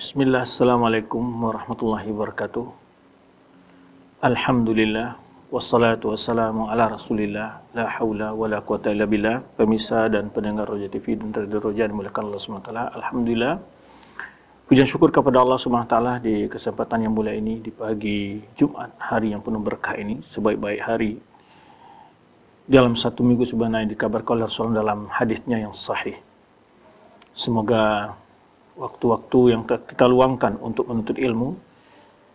Bismillah, Assalamualaikum warahmatullahi wabarakatuh. Alhamdulillah, wassalatu wassalamu ala rasulillah, la hawla wa la quwata illa billah. Pemirsa dan pendengar Roja TV dan Radio Roja dimuliakan Allah SWT. Alhamdulillah, pujian syukur kepada Allah SWT di kesempatan yang mulia ini, di pagi Jumat, hari yang penuh berkah ini, sebaik-baik hari dalam satu minggu sebenarnya dikabarkan oleh Rasulullah dalam hadisnya yang sahih. Semoga waktu-waktu yang kita luangkan untuk menuntut ilmu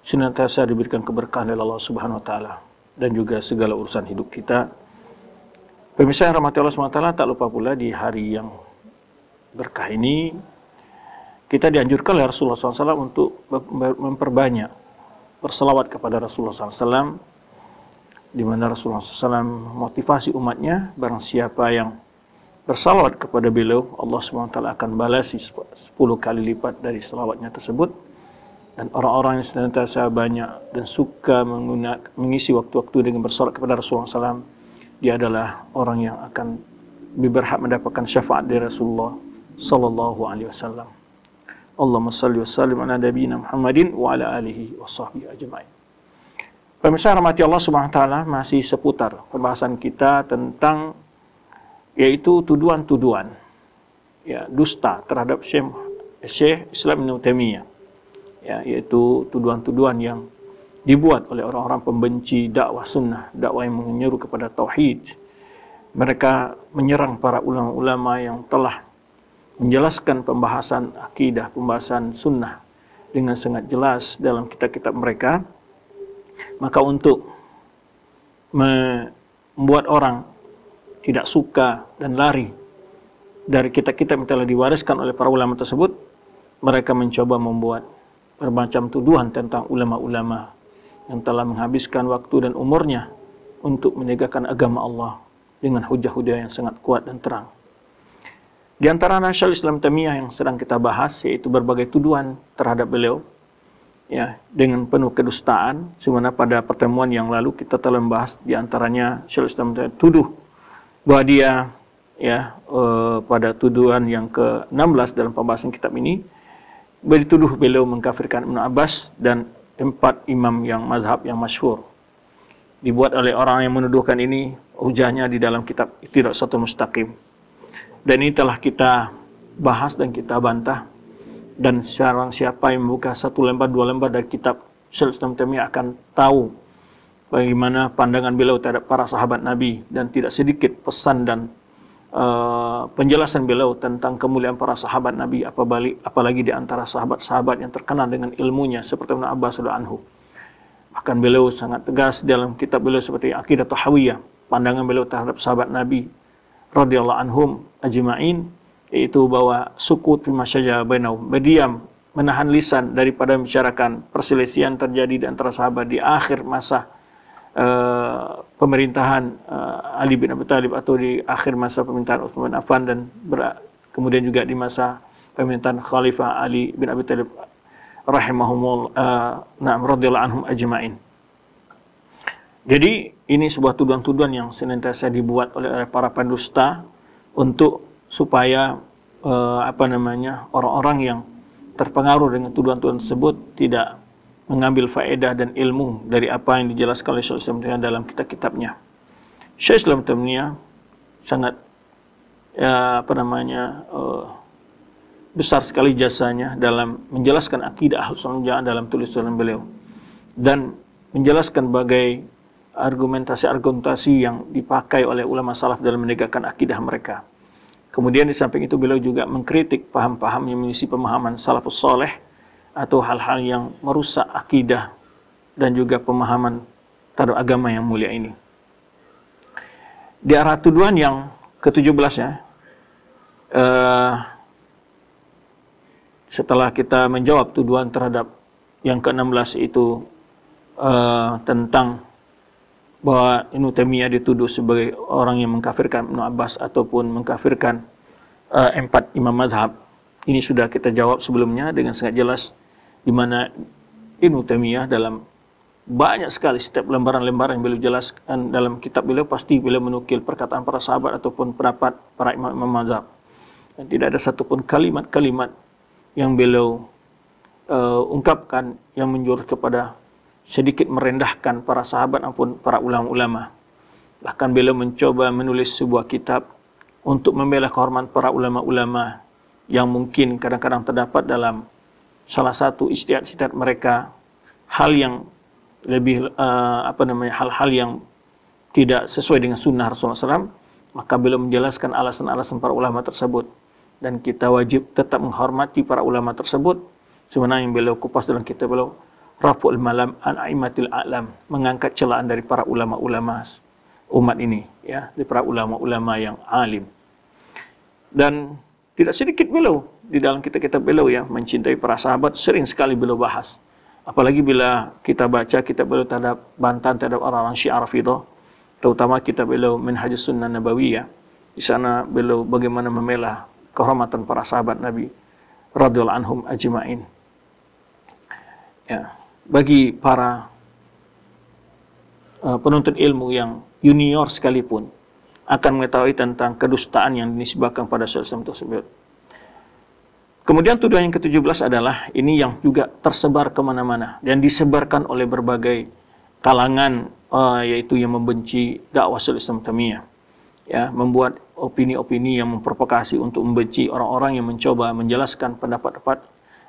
senantiasa diberikan keberkahan oleh Allah Subhanahu wa taala dan juga segala urusan hidup kita. Pemirsa yang rahmati Allah Subhanahu Wa Taala tak lupa pula di hari yang berkah ini, kita dianjurkan oleh Rasulullah SAW untuk memperbanyak berselawat kepada Rasulullah SAW, di mana Rasulullah SAW motivasi umatnya, barang siapa yang bersalawat kepada beliau, Allah SWT akan balasi 10 kali lipat dari salawatnya tersebut. Dan orang-orang yang senantiasa banyak dan suka menggunakan, mengisi waktu-waktu dengan bersalawat kepada Rasulullah SAW, dia adalah orang yang akan lebih berhak mendapatkan syafaat dari Rasulullah Sallallahu Alaihi Wasallam. Allahumma salli wa sallim ala nabiyina Muhammadin wa ala alihi wa sahbihi ajma'in. Pemirsa rahmati Allah Subhanahu wa taala masih seputar pembahasan kita tentang yaitu tuduhan-tuduhan ya dusta terhadap Syekh, Syekh Islam Ibn Taimiyah ya yaitu tuduhan-tuduhan yang dibuat oleh orang-orang pembenci dakwah sunnah, dakwah yang menyeru kepada tauhid. Mereka menyerang para ulama-ulama yang telah menjelaskan pembahasan akidah, pembahasan sunnah dengan sangat jelas dalam kitab-kitab mereka. Maka untuk membuat orang tidak suka dan lari dari kitab-kitab yang telah diwariskan oleh para ulama tersebut, mereka mencoba membuat bermacam tuduhan tentang ulama-ulama yang telah menghabiskan waktu dan umurnya untuk menegakkan agama Allah dengan hujah-hujah yang sangat kuat dan terang. Di antara nasyal Islam Tamiyah yang sedang kita bahas yaitu berbagai tuduhan terhadap beliau ya dengan penuh kedustaan. Sebenarnya pada pertemuan yang lalu kita telah membahas di antaranya Islam Tamiyah tuduh bahwa dia ya uh, pada tuduhan yang ke-16 dalam pembahasan kitab ini dituduh beliau mengkafirkan Ibn Abbas dan empat imam yang mazhab yang masyhur. Dibuat oleh orang yang menuduhkan ini hujahnya di dalam kitab tidak satu mustaqim. Dan ini telah kita bahas dan kita bantah. Dan sekarang siapa yang membuka satu lembar dua lembar dari kitab Syaikhul Islam akan tahu bagaimana pandangan beliau terhadap para sahabat Nabi dan tidak sedikit pesan dan uh, penjelasan beliau tentang kemuliaan para sahabat Nabi apabali, apalagi di antara sahabat-sahabat yang terkenal dengan ilmunya seperti Ibnu Abbas anhu. Bahkan beliau sangat tegas dalam kitab beliau seperti Aqidah Tahawiyah, pandangan beliau terhadap sahabat Nabi radhiyallahu anhum ajma'in yaitu bahwa suku fi saja bainahum berdiam menahan lisan daripada membicarakan perselisihan terjadi di antara sahabat di akhir masa Eh, pemerintahan uh, Ali bin Abi Thalib atau di akhir masa pemerintahan Utsman Affan dan kemudian juga di masa pemerintahan Khalifah Ali bin Abi Thalib rahimahumul uh, eh, na'am radhiyallahu anhum ajmain. Jadi ini sebuah tuduhan-tuduhan yang senantiasa dibuat oleh para pendusta untuk supaya uh, apa namanya orang-orang yang terpengaruh dengan tuduhan-tuduhan tersebut tidak mengambil faedah dan ilmu dari apa yang dijelaskan oleh Syekh Islam Taimiyah dalam kitab-kitabnya. Syekh Islam Taimiyah sangat ya, apa namanya uh, besar sekali jasanya dalam menjelaskan akidah Ahlus dalam tulisan beliau dan menjelaskan bagai argumentasi-argumentasi yang dipakai oleh ulama salaf dalam menegakkan akidah mereka. Kemudian di samping itu beliau juga mengkritik paham-paham yang mengisi pemahaman salafus soleh atau hal-hal yang merusak akidah dan juga pemahaman terhadap agama yang mulia ini. Di arah tuduhan yang ke-17 ya, uh, setelah kita menjawab tuduhan terhadap yang ke-16 itu uh, tentang bahwa Ibnu dituduh sebagai orang yang mengkafirkan Ibnu Abbas ataupun mengkafirkan uh, empat imam mazhab. Ini sudah kita jawab sebelumnya dengan sangat jelas di mana Ibnu Taimiyah dalam banyak sekali setiap lembaran-lembaran yang beliau jelaskan dalam kitab beliau pasti beliau menukil perkataan para sahabat ataupun pendapat para imam-imam mazhab. Dan tidak ada satupun kalimat-kalimat yang beliau uh, ungkapkan yang menjurus kepada sedikit merendahkan para sahabat maupun para ulama-ulama. Bahkan beliau mencoba menulis sebuah kitab untuk membela kehormatan para ulama-ulama yang mungkin kadang-kadang terdapat dalam salah satu istiadat mereka hal yang lebih uh, apa namanya hal-hal yang tidak sesuai dengan sunnah Rasulullah SAW, maka beliau menjelaskan alasan-alasan para ulama tersebut. Dan kita wajib tetap menghormati para ulama tersebut. Sebenarnya yang beliau kupas dalam kitab beliau, Raful Malam an aimatil A'lam, mengangkat celaan dari para ulama-ulama umat ini, ya, dari para ulama-ulama yang alim. Dan tidak sedikit beliau di dalam kita kita beliau ya mencintai para sahabat sering sekali beliau bahas. Apalagi bila kita baca kita beliau terhadap bantahan terhadap orang-orang syiar Rafidah, terutama kitab beliau Minhajus Sunnah ya Di sana beliau bagaimana memelah kehormatan para sahabat Nabi radhiyallahu anhum ajmain. Ya, bagi para uh, penuntut ilmu yang junior sekalipun akan mengetahui tentang kedustaan yang dinisbahkan pada sesuatu tersebut. Kemudian tuduhan yang ke-17 adalah ini yang juga tersebar kemana-mana dan disebarkan oleh berbagai kalangan uh, yaitu yang membenci dakwah Islam Tamiyah. Ya, membuat opini-opini yang memprovokasi untuk membenci orang-orang yang mencoba menjelaskan pendapat-pendapat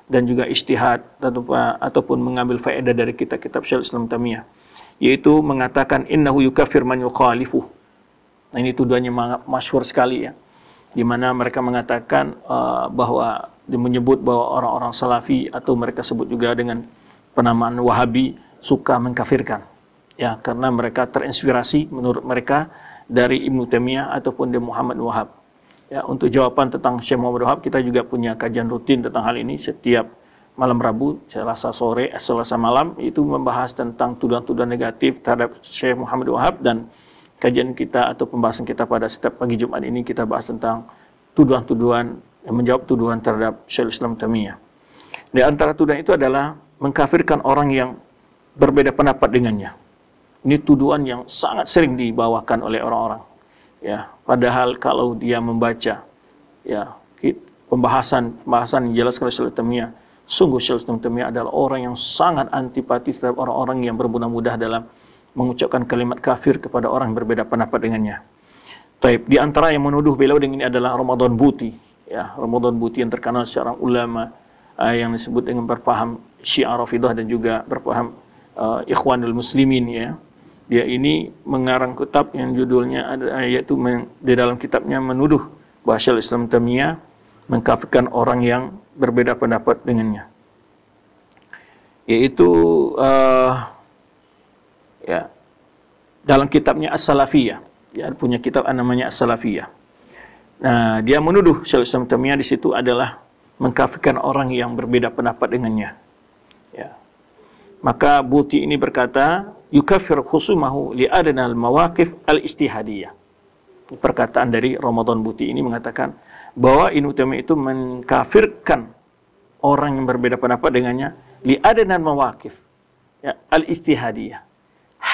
dan juga istihad ataupun mengambil faedah dari kitab-kitab Syaikhul Islam Tamiyah yaitu mengatakan innahu yukafir man yukhalifu. Nah ini tuduhannya masyhur sekali ya. Di mana mereka mengatakan uh, bahwa menyebut bahwa orang-orang salafi atau mereka sebut juga dengan penamaan wahabi suka mengkafirkan ya karena mereka terinspirasi menurut mereka dari Ibnu Taimiyah ataupun dari Muhammad Wahab ya untuk jawaban tentang Syekh Muhammad Wahab kita juga punya kajian rutin tentang hal ini setiap malam Rabu Selasa sore Selasa malam itu membahas tentang tuduhan-tuduhan negatif terhadap Syekh Muhammad Wahab dan kajian kita atau pembahasan kita pada setiap pagi Jumat ini kita bahas tentang tuduhan-tuduhan yang menjawab tuduhan terhadap Syekh Islam Tamiyah. Di antara tuduhan itu adalah mengkafirkan orang yang berbeda pendapat dengannya. Ini tuduhan yang sangat sering dibawakan oleh orang-orang. Ya, padahal kalau dia membaca ya pembahasan pembahasan yang jelas kalau Syekh Tamiyah, sungguh Islam Tamiyah adalah orang yang sangat antipati terhadap orang-orang yang berbunuh mudah dalam mengucapkan kalimat kafir kepada orang yang berbeda pendapat dengannya. Taib. Di antara yang menuduh beliau dengan ini adalah Ramadan Buti, ya Ramadan Buti yang terkenal secara ulama uh, yang disebut dengan berpaham Syiah Rafidah dan juga berpaham uh, Ikhwanul Muslimin ya. Dia ini mengarang kitab yang judulnya ada eh, yaitu men, di dalam kitabnya menuduh bahasa Islam Tamiyah mengkafirkan orang yang berbeda pendapat dengannya. Yaitu uh, ya dalam kitabnya As-Salafiyah. Ya, punya kitab namanya As-Salafiyah. Nah, dia menuduh Islam Temia di situ adalah mengkafirkan orang yang berbeda pendapat dengannya. Ya. Maka Buti ini berkata, yukafir khusumahu li'adana al-mawaqif al-istihadiyah. Perkataan dari Ramadan Buti ini mengatakan bahwa Ibnu itu mengkafirkan orang yang berbeda pendapat dengannya li'adana al-mawaqif ya, al-istihadiyah.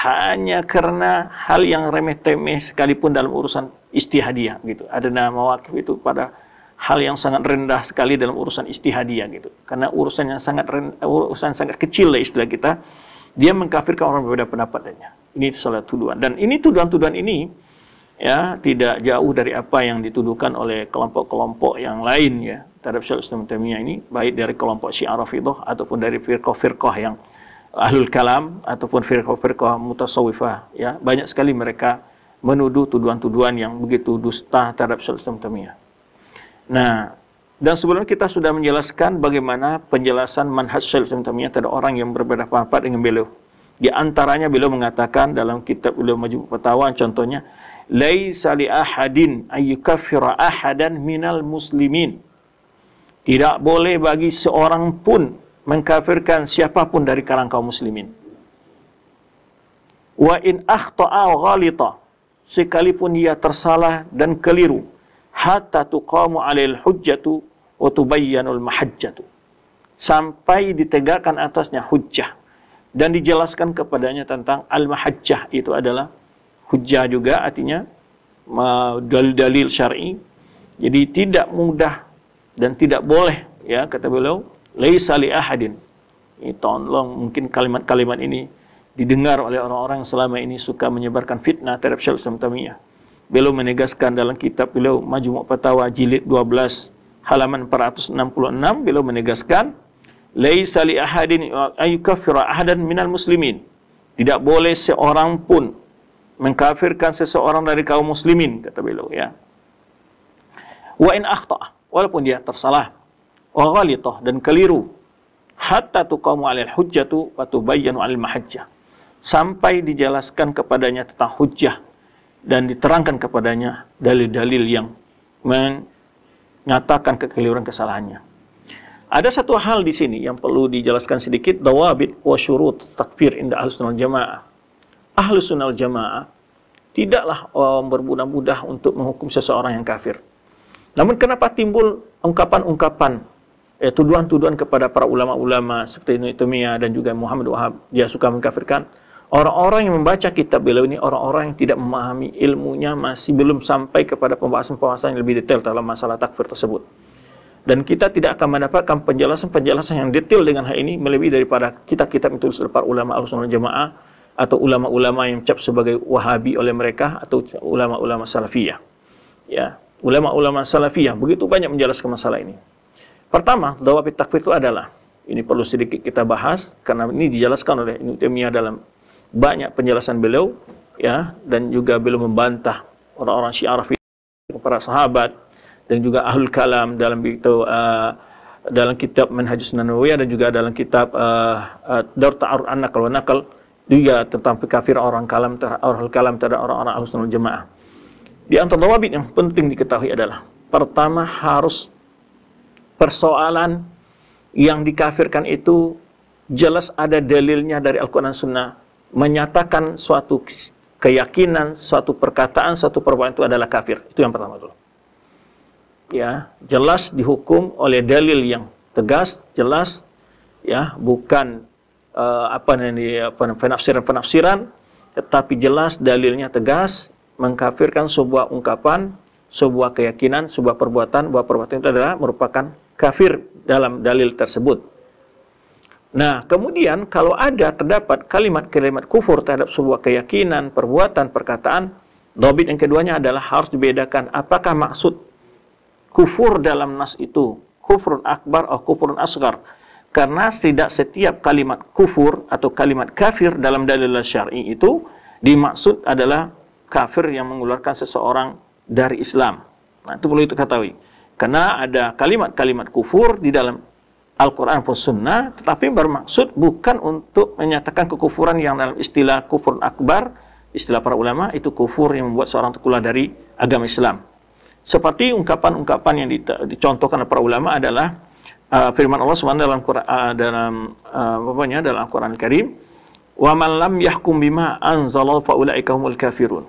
Hanya karena hal yang remeh-temeh sekalipun dalam urusan istihadiyah gitu. Ada nama wakif itu pada hal yang sangat rendah sekali dalam urusan istihadiyah gitu. Karena urusan yang sangat rendah, urusan sangat kecil lah istilah kita, dia mengkafirkan orang berbeda pendapat pendapatnya. Ini salah tuduhan. Dan ini tuduhan-tuduhan ini ya tidak jauh dari apa yang dituduhkan oleh kelompok-kelompok yang lain ya terhadap Syekh Islam Taimiyah ini baik dari kelompok Syiah Rafidhah ataupun dari firqah-firqah yang Ahlul Kalam ataupun firqah-firqah mutasawifah ya banyak sekali mereka menuduh tuduhan-tuduhan yang begitu dusta terhadap sistem Islam Nah, dan sebelumnya kita sudah menjelaskan bagaimana penjelasan manhaj sistem Islam terhadap orang yang berbeda pendapat dengan beliau. Di antaranya beliau mengatakan dalam kitab beliau maju Patawan contohnya, "Laisa li ahadin ayyukaffira ahadan minal muslimin." Tidak boleh bagi seorang pun mengkafirkan siapapun dari kalangan kaum muslimin. Wa in akhta'a ghalita sekalipun ia tersalah dan keliru hatta tuqamu alil hujjatu wa tubayyanul mahajjatu sampai ditegakkan atasnya hujjah dan dijelaskan kepadanya tentang al-mahajjah itu adalah hujjah juga artinya dalil-dalil syar'i jadi tidak mudah dan tidak boleh ya kata beliau laisa li ahadin ini tolong mungkin kalimat-kalimat ini didengar oleh orang-orang yang selama ini suka menyebarkan fitnah terhadap Syekh Islam Tamiyah. Beliau menegaskan dalam kitab beliau Majmu' Fatawa jilid 12 halaman 466 beliau menegaskan laisa li ahadin ayyukaffira ahadan minal muslimin. Tidak boleh seorang pun mengkafirkan seseorang dari kaum muslimin kata beliau ya. Wa in akhta walaupun dia tersalah wa ghalitah dan keliru hatta tuqamu alal hujjatu wa tubayyanu alal mahajjah sampai dijelaskan kepadanya tentang hujah dan diterangkan kepadanya dalil-dalil yang menyatakan kekeliruan kesalahannya. Ada satu hal di sini yang perlu dijelaskan sedikit dawabit wa syurut takfir inda ahlus sunnah jamaah. Ahlus sunnah jamaah tidaklah um, bermudah-mudah untuk menghukum seseorang yang kafir. Namun kenapa timbul ungkapan-ungkapan eh, tuduhan-tuduhan kepada para ulama-ulama seperti Ibnu dan juga Muhammad Wahab dia suka mengkafirkan Orang-orang yang membaca kitab beliau ini orang-orang yang tidak memahami ilmunya masih belum sampai kepada pembahasan-pembahasan yang lebih detail dalam masalah takfir tersebut. Dan kita tidak akan mendapatkan penjelasan-penjelasan yang detail dengan hal ini melebihi daripada kitab-kitab itu ditulis para ulama al-sunnah jamaah atau ulama-ulama yang cap sebagai wahabi oleh mereka atau ulama-ulama salafiyah. Ya, ulama-ulama salafiyah begitu banyak menjelaskan masalah ini. Pertama, dawab takfir itu adalah ini perlu sedikit kita bahas karena ini dijelaskan oleh Ibnu dalam banyak penjelasan beliau ya dan juga beliau membantah orang-orang Syiah para sahabat dan juga ahlul kalam dalam itu uh, dalam kitab Manhajus Nanawiyah dan juga dalam kitab uh, uh, Dar Ta'arud An-Nakal Nakal juga tentang kafir orang kalam terhadap orang kalam terhadap orang-orang Ahlussunnah Jamaah. Di antara wabit yang penting diketahui adalah pertama harus persoalan yang dikafirkan itu jelas ada dalilnya dari Al-Quran Sunnah menyatakan suatu keyakinan, suatu perkataan, suatu perbuatan itu adalah kafir. Itu yang pertama dulu. Ya, jelas dihukum oleh dalil yang tegas, jelas ya, bukan uh, apa apa penafsiran-penafsiran, tetapi jelas dalilnya tegas mengkafirkan sebuah ungkapan, sebuah keyakinan, sebuah perbuatan, sebuah perbuatan itu adalah merupakan kafir dalam dalil tersebut. Nah, kemudian kalau ada terdapat kalimat-kalimat kufur terhadap sebuah keyakinan, perbuatan, perkataan, dobit yang keduanya adalah harus dibedakan apakah maksud kufur dalam nas itu kufurun akbar atau kufurun asgar. Karena tidak setiap kalimat kufur atau kalimat kafir dalam dalil syar'i itu dimaksud adalah kafir yang mengeluarkan seseorang dari Islam. Nah, itu perlu itu ketahui. Karena ada kalimat-kalimat kufur di dalam Al-Quran pun Sunnah, tetapi bermaksud bukan untuk menyatakan kekufuran yang dalam istilah kufur akbar, istilah para ulama, itu kufur yang membuat seorang terkeluar dari agama Islam. Seperti ungkapan-ungkapan yang dicontohkan oleh para ulama adalah uh, firman Allah SWT dalam Quran, uh, dalam uh, apanya, dalam Al-Quran Al-Karim, "Wa man lam yahkum bima anzalal faulaika humul kafirun."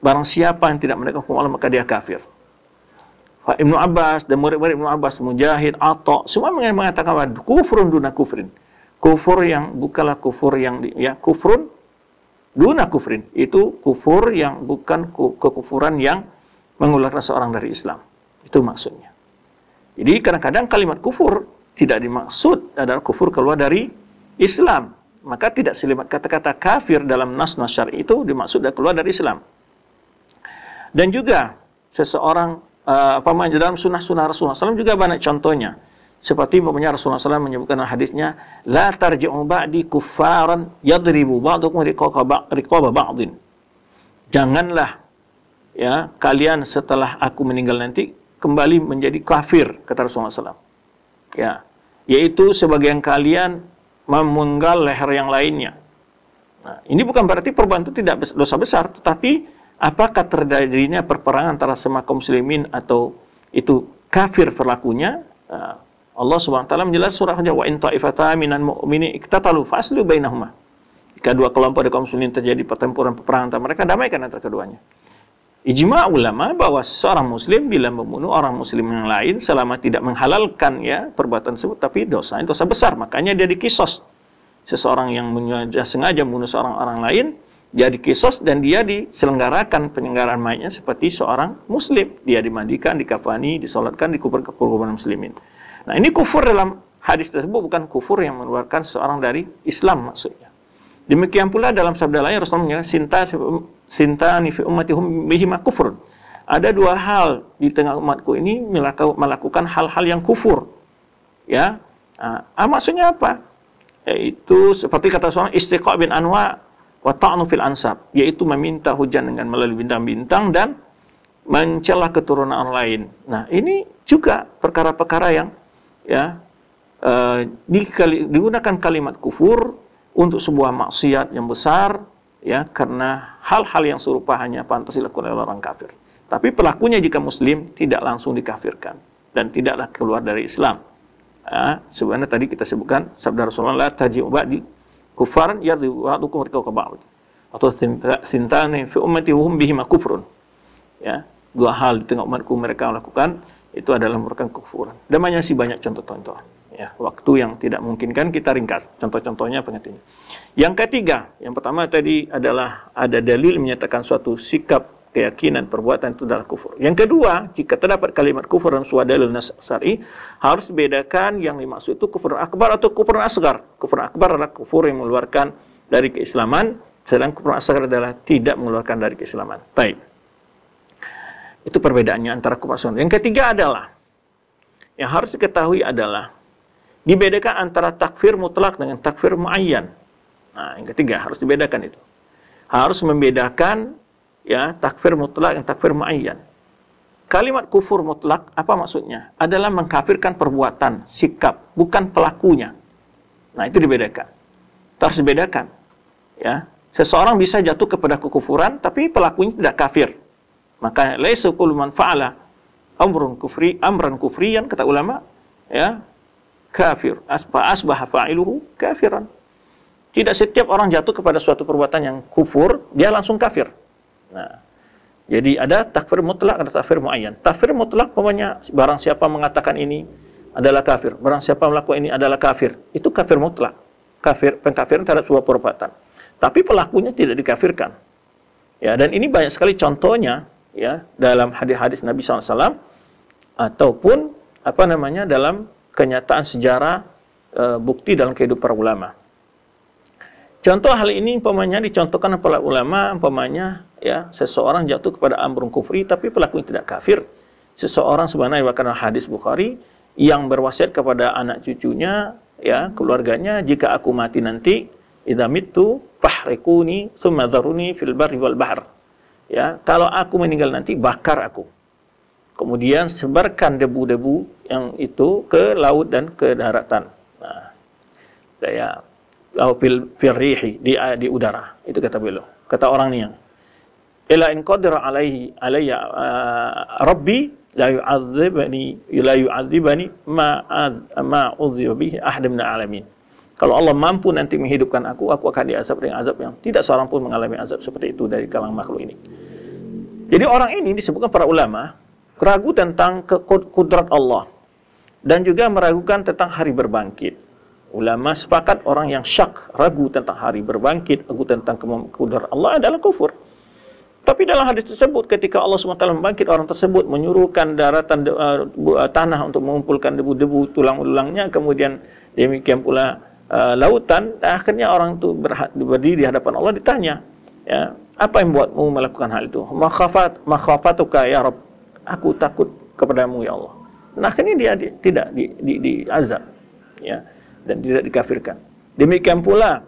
Barang siapa yang tidak menegakkan hukum Allah maka dia kafir. Ibnu Abbas dan murid-murid Ibnu Abbas, Mujahid, Atta, semua mengatakan bahwa kufrun duna kufrin. Kufur yang bukanlah kufur yang ya kufrun duna kufrin. Itu kufur yang bukan kekufuran yang mengeluarkan seorang dari Islam. Itu maksudnya. Jadi kadang-kadang kalimat kufur tidak dimaksud adalah kufur keluar dari Islam. Maka tidak selimat kata-kata kafir dalam nas nasyari itu dimaksud keluar dari Islam. Dan juga seseorang uh, apa namanya dalam sunnah-sunnah Rasulullah SAW juga banyak contohnya. Seperti umpamanya Rasulullah SAW menyebutkan hadisnya, La tarji'u ba'di kuffaran yadribu ba'dukum riqaba ba'din. Janganlah ya kalian setelah aku meninggal nanti kembali menjadi kafir, kata Rasulullah SAW. Ya, yaitu sebagian kalian memenggal leher yang lainnya. Nah, ini bukan berarti perbuatan itu tidak dosa besar, tetapi apakah terjadinya perperangan antara semua kaum muslimin atau itu kafir perlakunya ah, Allah swt menjelaskan surahnya wa in ta'ifata minan mu'mini iktatalu faslu bainahuma jika dua kelompok dari kaum muslimin terjadi pertempuran peperangan antara mereka damaikan antara keduanya ijma ulama bahwa seorang muslim bila membunuh orang muslim yang lain selama tidak menghalalkan ya perbuatan tersebut tapi dosa itu dosa besar makanya dia dikisos seseorang yang menyengaja membunuh seorang orang lain dia dikisos dan dia diselenggarakan penyelenggaraan mayatnya seperti seorang muslim. Dia dimandikan, dikafani, disolatkan, dikubur ke kuburan muslimin. Nah ini kufur dalam hadis tersebut bukan kufur yang mengeluarkan seorang dari Islam maksudnya. Demikian pula dalam sabda lain Rasulullah menyatakan sinta um-, sinta nifi ummatihum bihima kufur. Ada dua hal di tengah umatku ini melakukan hal-hal yang kufur. Ya, ah, ah, maksudnya apa? Yaitu seperti kata seorang istiqo bin Anwa wa ta'nu fil ansab yaitu meminta hujan dengan melalui bintang-bintang dan mencela keturunan orang lain. Nah, ini juga perkara-perkara yang ya eh, digunakan kalimat kufur untuk sebuah maksiat yang besar ya karena hal-hal yang serupa hanya pantas dilakukan oleh orang kafir. Tapi pelakunya jika muslim tidak langsung dikafirkan dan tidaklah keluar dari Islam. Ya, sebenarnya tadi kita sebutkan sabda Rasulullah la taji'u كفارا يرضي بعضكم ركوك بعض atau sintane fi ummati hum bihima kufrun ya dua hal di tengah umatku mereka lakukan itu adalah merupakan kufuran. dan sih banyak contoh-contoh ya waktu yang tidak mungkin kan kita ringkas contoh-contohnya pengertiannya yang ketiga yang pertama tadi adalah ada dalil menyatakan suatu sikap keyakinan perbuatan itu adalah kufur. Yang kedua, jika terdapat kalimat kufur dalam suatu dalil nasari, harus bedakan yang dimaksud itu kufur akbar atau kufur asgar. Kufur akbar adalah kufur yang mengeluarkan dari keislaman, sedang kufur asgar adalah tidak mengeluarkan dari keislaman. Baik. Itu perbedaannya antara kufur asgar. Yang ketiga adalah yang harus diketahui adalah dibedakan antara takfir mutlak dengan takfir muayyan. Nah, yang ketiga harus dibedakan itu. Harus membedakan ya takfir mutlak dan takfir ma'ayyan. Kalimat kufur mutlak apa maksudnya? Adalah mengkafirkan perbuatan, sikap, bukan pelakunya. Nah, itu dibedakan. Terus dibedakan. Ya, seseorang bisa jatuh kepada kekufuran tapi pelakunya tidak kafir. Maka laisa kullu fa'ala amrun kufri amran kufriyan kata ulama ya kafir asba asbaha fa'iluhu kafiran. Tidak setiap orang jatuh kepada suatu perbuatan yang kufur, dia langsung kafir. Nah, jadi ada takfir mutlak, ada takfir muayyan. Takfir mutlak pemanya barang siapa mengatakan ini adalah kafir, barang siapa melakukan ini adalah kafir. Itu kafir mutlak. Kafir pengkafiran terhadap sebuah perbuatan. Tapi pelakunya tidak dikafirkan. Ya, dan ini banyak sekali contohnya ya dalam hadis-hadis Nabi SAW ataupun apa namanya dalam kenyataan sejarah e, bukti dalam kehidupan para ulama. Contoh hal ini umpamanya dicontohkan oleh ulama umpamanya ya seseorang jatuh kepada amrun kufri tapi pelakunya tidak kafir seseorang sebenarnya bahkan hadis Bukhari yang berwasiat kepada anak cucunya ya keluarganya jika aku mati nanti idam fahrekuni thumma dharuni fil barri wal bahr ya kalau aku meninggal nanti bakar aku kemudian sebarkan debu-debu yang itu ke laut dan ke daratan nah ya fil di di udara itu kata beliau kata orang yang ila in qadara alaihi alayya ah, rabbi la yu'adzibani la yu'adzibani ma ma udhiya bihi ahad min alamin. Kalau Allah mampu nanti menghidupkan aku, aku akan diazab dengan azab yang tidak seorang pun mengalami azab seperti itu dari kalangan makhluk ini. Jadi orang ini disebutkan para ulama ragu tentang kudrat Allah dan juga meragukan tentang hari berbangkit. Ulama sepakat orang yang syak, ragu tentang hari berbangkit, ragu tentang kudrat Allah adalah kufur. Tapi dalam hadis tersebut ketika Allah SWT membangkit orang tersebut menyuruhkan daratan uh, tanah untuk mengumpulkan debu-debu tulang-tulangnya kemudian demikian pula uh, lautan akhirnya orang itu berdiri di hadapan Allah ditanya ya apa yang membuatmu melakukan hal itu makhafat makhafatuka ya Rabb aku takut kepadamu ya Allah nah akhirnya dia di, tidak di, di, di azab ya dan tidak dikafirkan demikian pula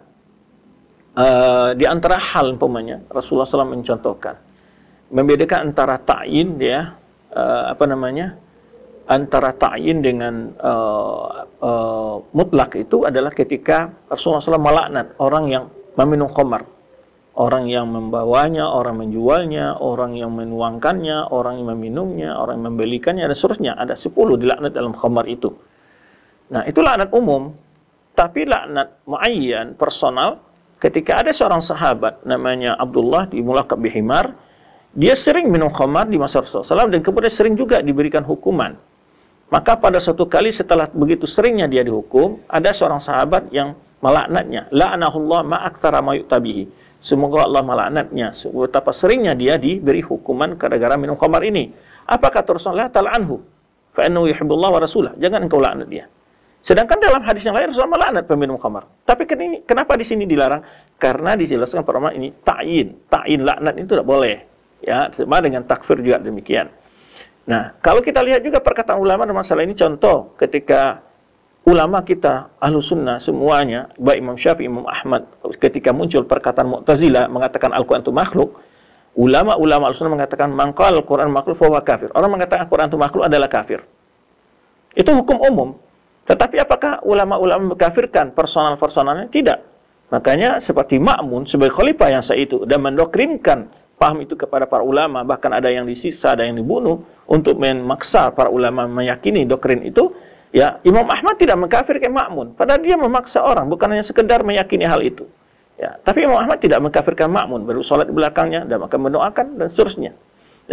Eh, di antara hal umpamanya Rasulullah SAW mencontohkan membedakan antara ta'yin ya uh, apa namanya antara ta'yin dengan uh, uh, mutlak itu adalah ketika Rasulullah SAW melaknat orang yang meminum khamar orang yang membawanya, orang menjualnya, orang yang menuangkannya, orang yang meminumnya, orang yang membelikannya, dan seterusnya. Ada 10 dilaknat dalam khamar itu. Nah, itulah laknat umum. Tapi laknat muayyan, personal, ketika ada seorang sahabat namanya Abdullah di Mulaqab Bihimar, dia sering minum khamar di masa Rasulullah SAW dan kemudian sering juga diberikan hukuman. Maka pada suatu kali setelah begitu seringnya dia dihukum, ada seorang sahabat yang melaknatnya. La'anahullah ma'aktara mayu'tabihi. Semoga Allah melaknatnya. Betapa seringnya dia diberi hukuman gara-gara minum khamar ini. Apa kata Rasulullah? Tal'anhu. Fa'innahu yuhibullah wa rasulah. Jangan engkau laknat dia. Sedangkan dalam hadis yang lain Rasulullah melaknat peminum khamar. Tapi kenapa di sini dilarang? Karena dijelaskan para ulama ini ta'in. Ta'in laknat itu tidak boleh. Ya, sama dengan takfir juga demikian. Nah, kalau kita lihat juga perkataan ulama dalam masalah ini contoh ketika ulama kita ahlu sunnah semuanya baik Imam Syafi'i Imam Ahmad ketika muncul perkataan Mu'tazilah mengatakan Al-Quran itu makhluk ulama-ulama ahlu sunnah mengatakan mangkal Al-Quran makhluk bahwa kafir orang mengatakan Al-Quran itu makhluk adalah kafir itu hukum umum tetapi apakah ulama-ulama mengkafirkan personal-personalnya? Tidak. Makanya seperti makmun sebagai khalifah yang saat itu dan mendoktrinkan paham itu kepada para ulama, bahkan ada yang disisa ada yang dibunuh untuk memaksa para ulama meyakini doktrin itu, ya Imam Ahmad tidak mengkafirkan makmun padahal dia memaksa orang bukan hanya sekedar meyakini hal itu. Ya, tapi Imam Ahmad tidak mengkafirkan makmun baru sholat di belakangnya dan akan mendoakan dan seterusnya.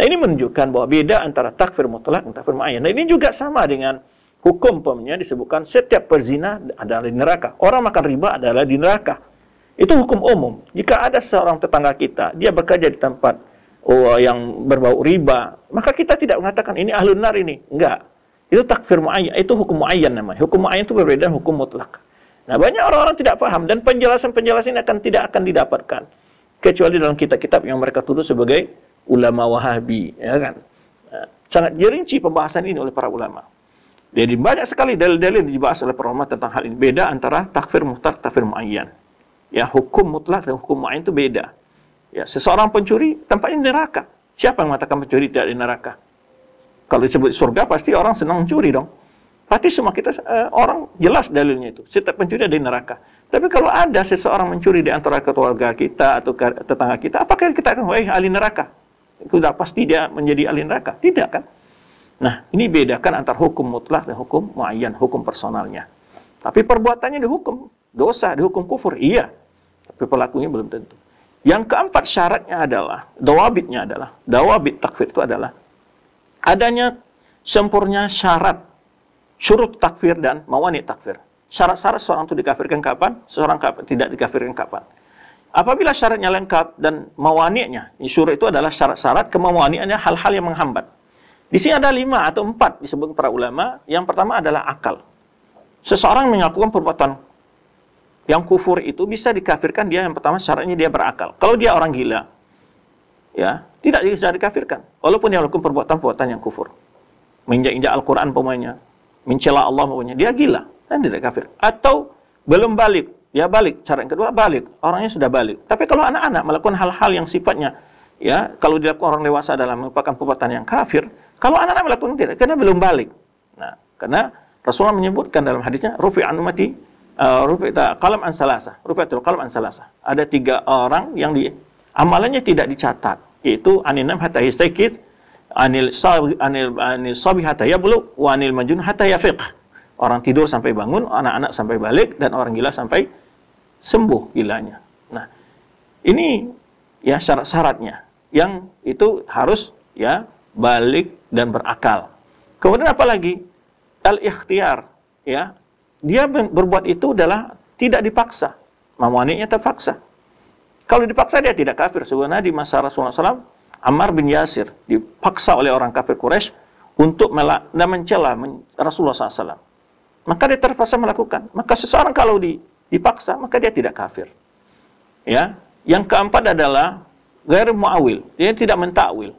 Nah ini menunjukkan bahwa beda antara takfir mutlak dan takfir ma'ayyan. Nah ini juga sama dengan hukum pemnya disebutkan setiap perzina adalah di neraka. Orang makan riba adalah di neraka. Itu hukum umum. Jika ada seorang tetangga kita, dia bekerja di tempat oh, yang berbau riba, maka kita tidak mengatakan ini ahlu nar ini. Enggak. Itu takfir muayyan, itu hukum muayyan namanya. Hukum muayyan itu berbeda dengan hukum mutlak. Nah, banyak orang-orang tidak paham dan penjelasan-penjelasan ini akan tidak akan didapatkan kecuali dalam kitab-kitab yang mereka tuduh sebagai ulama Wahabi, ya kan? Nah, sangat jeringci pembahasan ini oleh para ulama. Jadi banyak sekali dalil-dalil yang dibahas oleh para ulama tentang hal ini. Beda antara takfir muhtar, takfir muayyan. Ya, hukum mutlak dan hukum muayyan itu beda. Ya, seseorang pencuri tempatnya neraka. Siapa yang mengatakan pencuri tidak di neraka? Kalau disebut surga pasti orang senang mencuri dong. Pasti semua kita eh, orang jelas dalilnya itu. Setiap pencuri ada di neraka. Tapi kalau ada seseorang mencuri di antara keluarga kita atau tetangga kita, apakah kita akan wahai ahli neraka? Sudah pasti dia menjadi ahli neraka. Tidak kan? Nah, ini bedakan antara hukum mutlak dan hukum muayyan, hukum personalnya. Tapi perbuatannya dihukum dosa, dihukum kufur, iya. Tapi pelakunya belum tentu. Yang keempat syaratnya adalah, dawabitnya adalah, dawabit takfir itu adalah adanya sempurnya syarat, syuruk takfir dan mawani takfir. Syarat-syarat seorang itu dikafirkan kapan, seorang tidak dikafirkan kapan. Apabila syaratnya lengkap dan mawaniannya syurut itu adalah syarat-syarat kemawani'annya hal-hal yang menghambat di sini ada lima atau empat disebut para ulama. Yang pertama adalah akal. Seseorang melakukan perbuatan yang kufur itu bisa dikafirkan dia yang pertama syaratnya dia berakal. Kalau dia orang gila, ya tidak bisa dikafirkan. Walaupun dia melakukan perbuatan-perbuatan yang kufur, menginjak-injak Al-Quran pemainnya, mencela Allah pemainnya, dia gila dan tidak kafir. Atau belum balik, dia balik. Cara yang kedua balik, orangnya sudah balik. Tapi kalau anak-anak melakukan hal-hal yang sifatnya ya kalau dilakukan orang dewasa dalam merupakan perbuatan yang kafir, kalau anak-anak melakukan tidak, karena belum balik. Nah, karena Rasulullah menyebutkan dalam hadisnya, Rufi anumati, uh, eh, Rufi kalam an salasa, Rufi kalam an salasa. Ada tiga orang yang di, amalannya tidak dicatat, yaitu aninam hatta histakit, anil sabi, anil, anil sabi hatta wa anil majun hatta yafiq. Orang tidur sampai bangun, anak-anak sampai balik, dan orang gila sampai sembuh gilanya. Nah, ini ya syarat-syaratnya yang itu harus ya balik dan berakal. Kemudian apa lagi? Al-ikhtiar, ya. Dia berbuat itu adalah tidak dipaksa. Mamuaninya terpaksa. Kalau dipaksa dia tidak kafir. Sebenarnya di masa Rasulullah SAW, Ammar bin Yasir dipaksa oleh orang kafir Quraisy untuk melak dan mencela Rasulullah SAW. Maka dia terpaksa melakukan. Maka seseorang kalau dipaksa, maka dia tidak kafir. Ya, yang keempat adalah gair muawil. Dia tidak mentakwil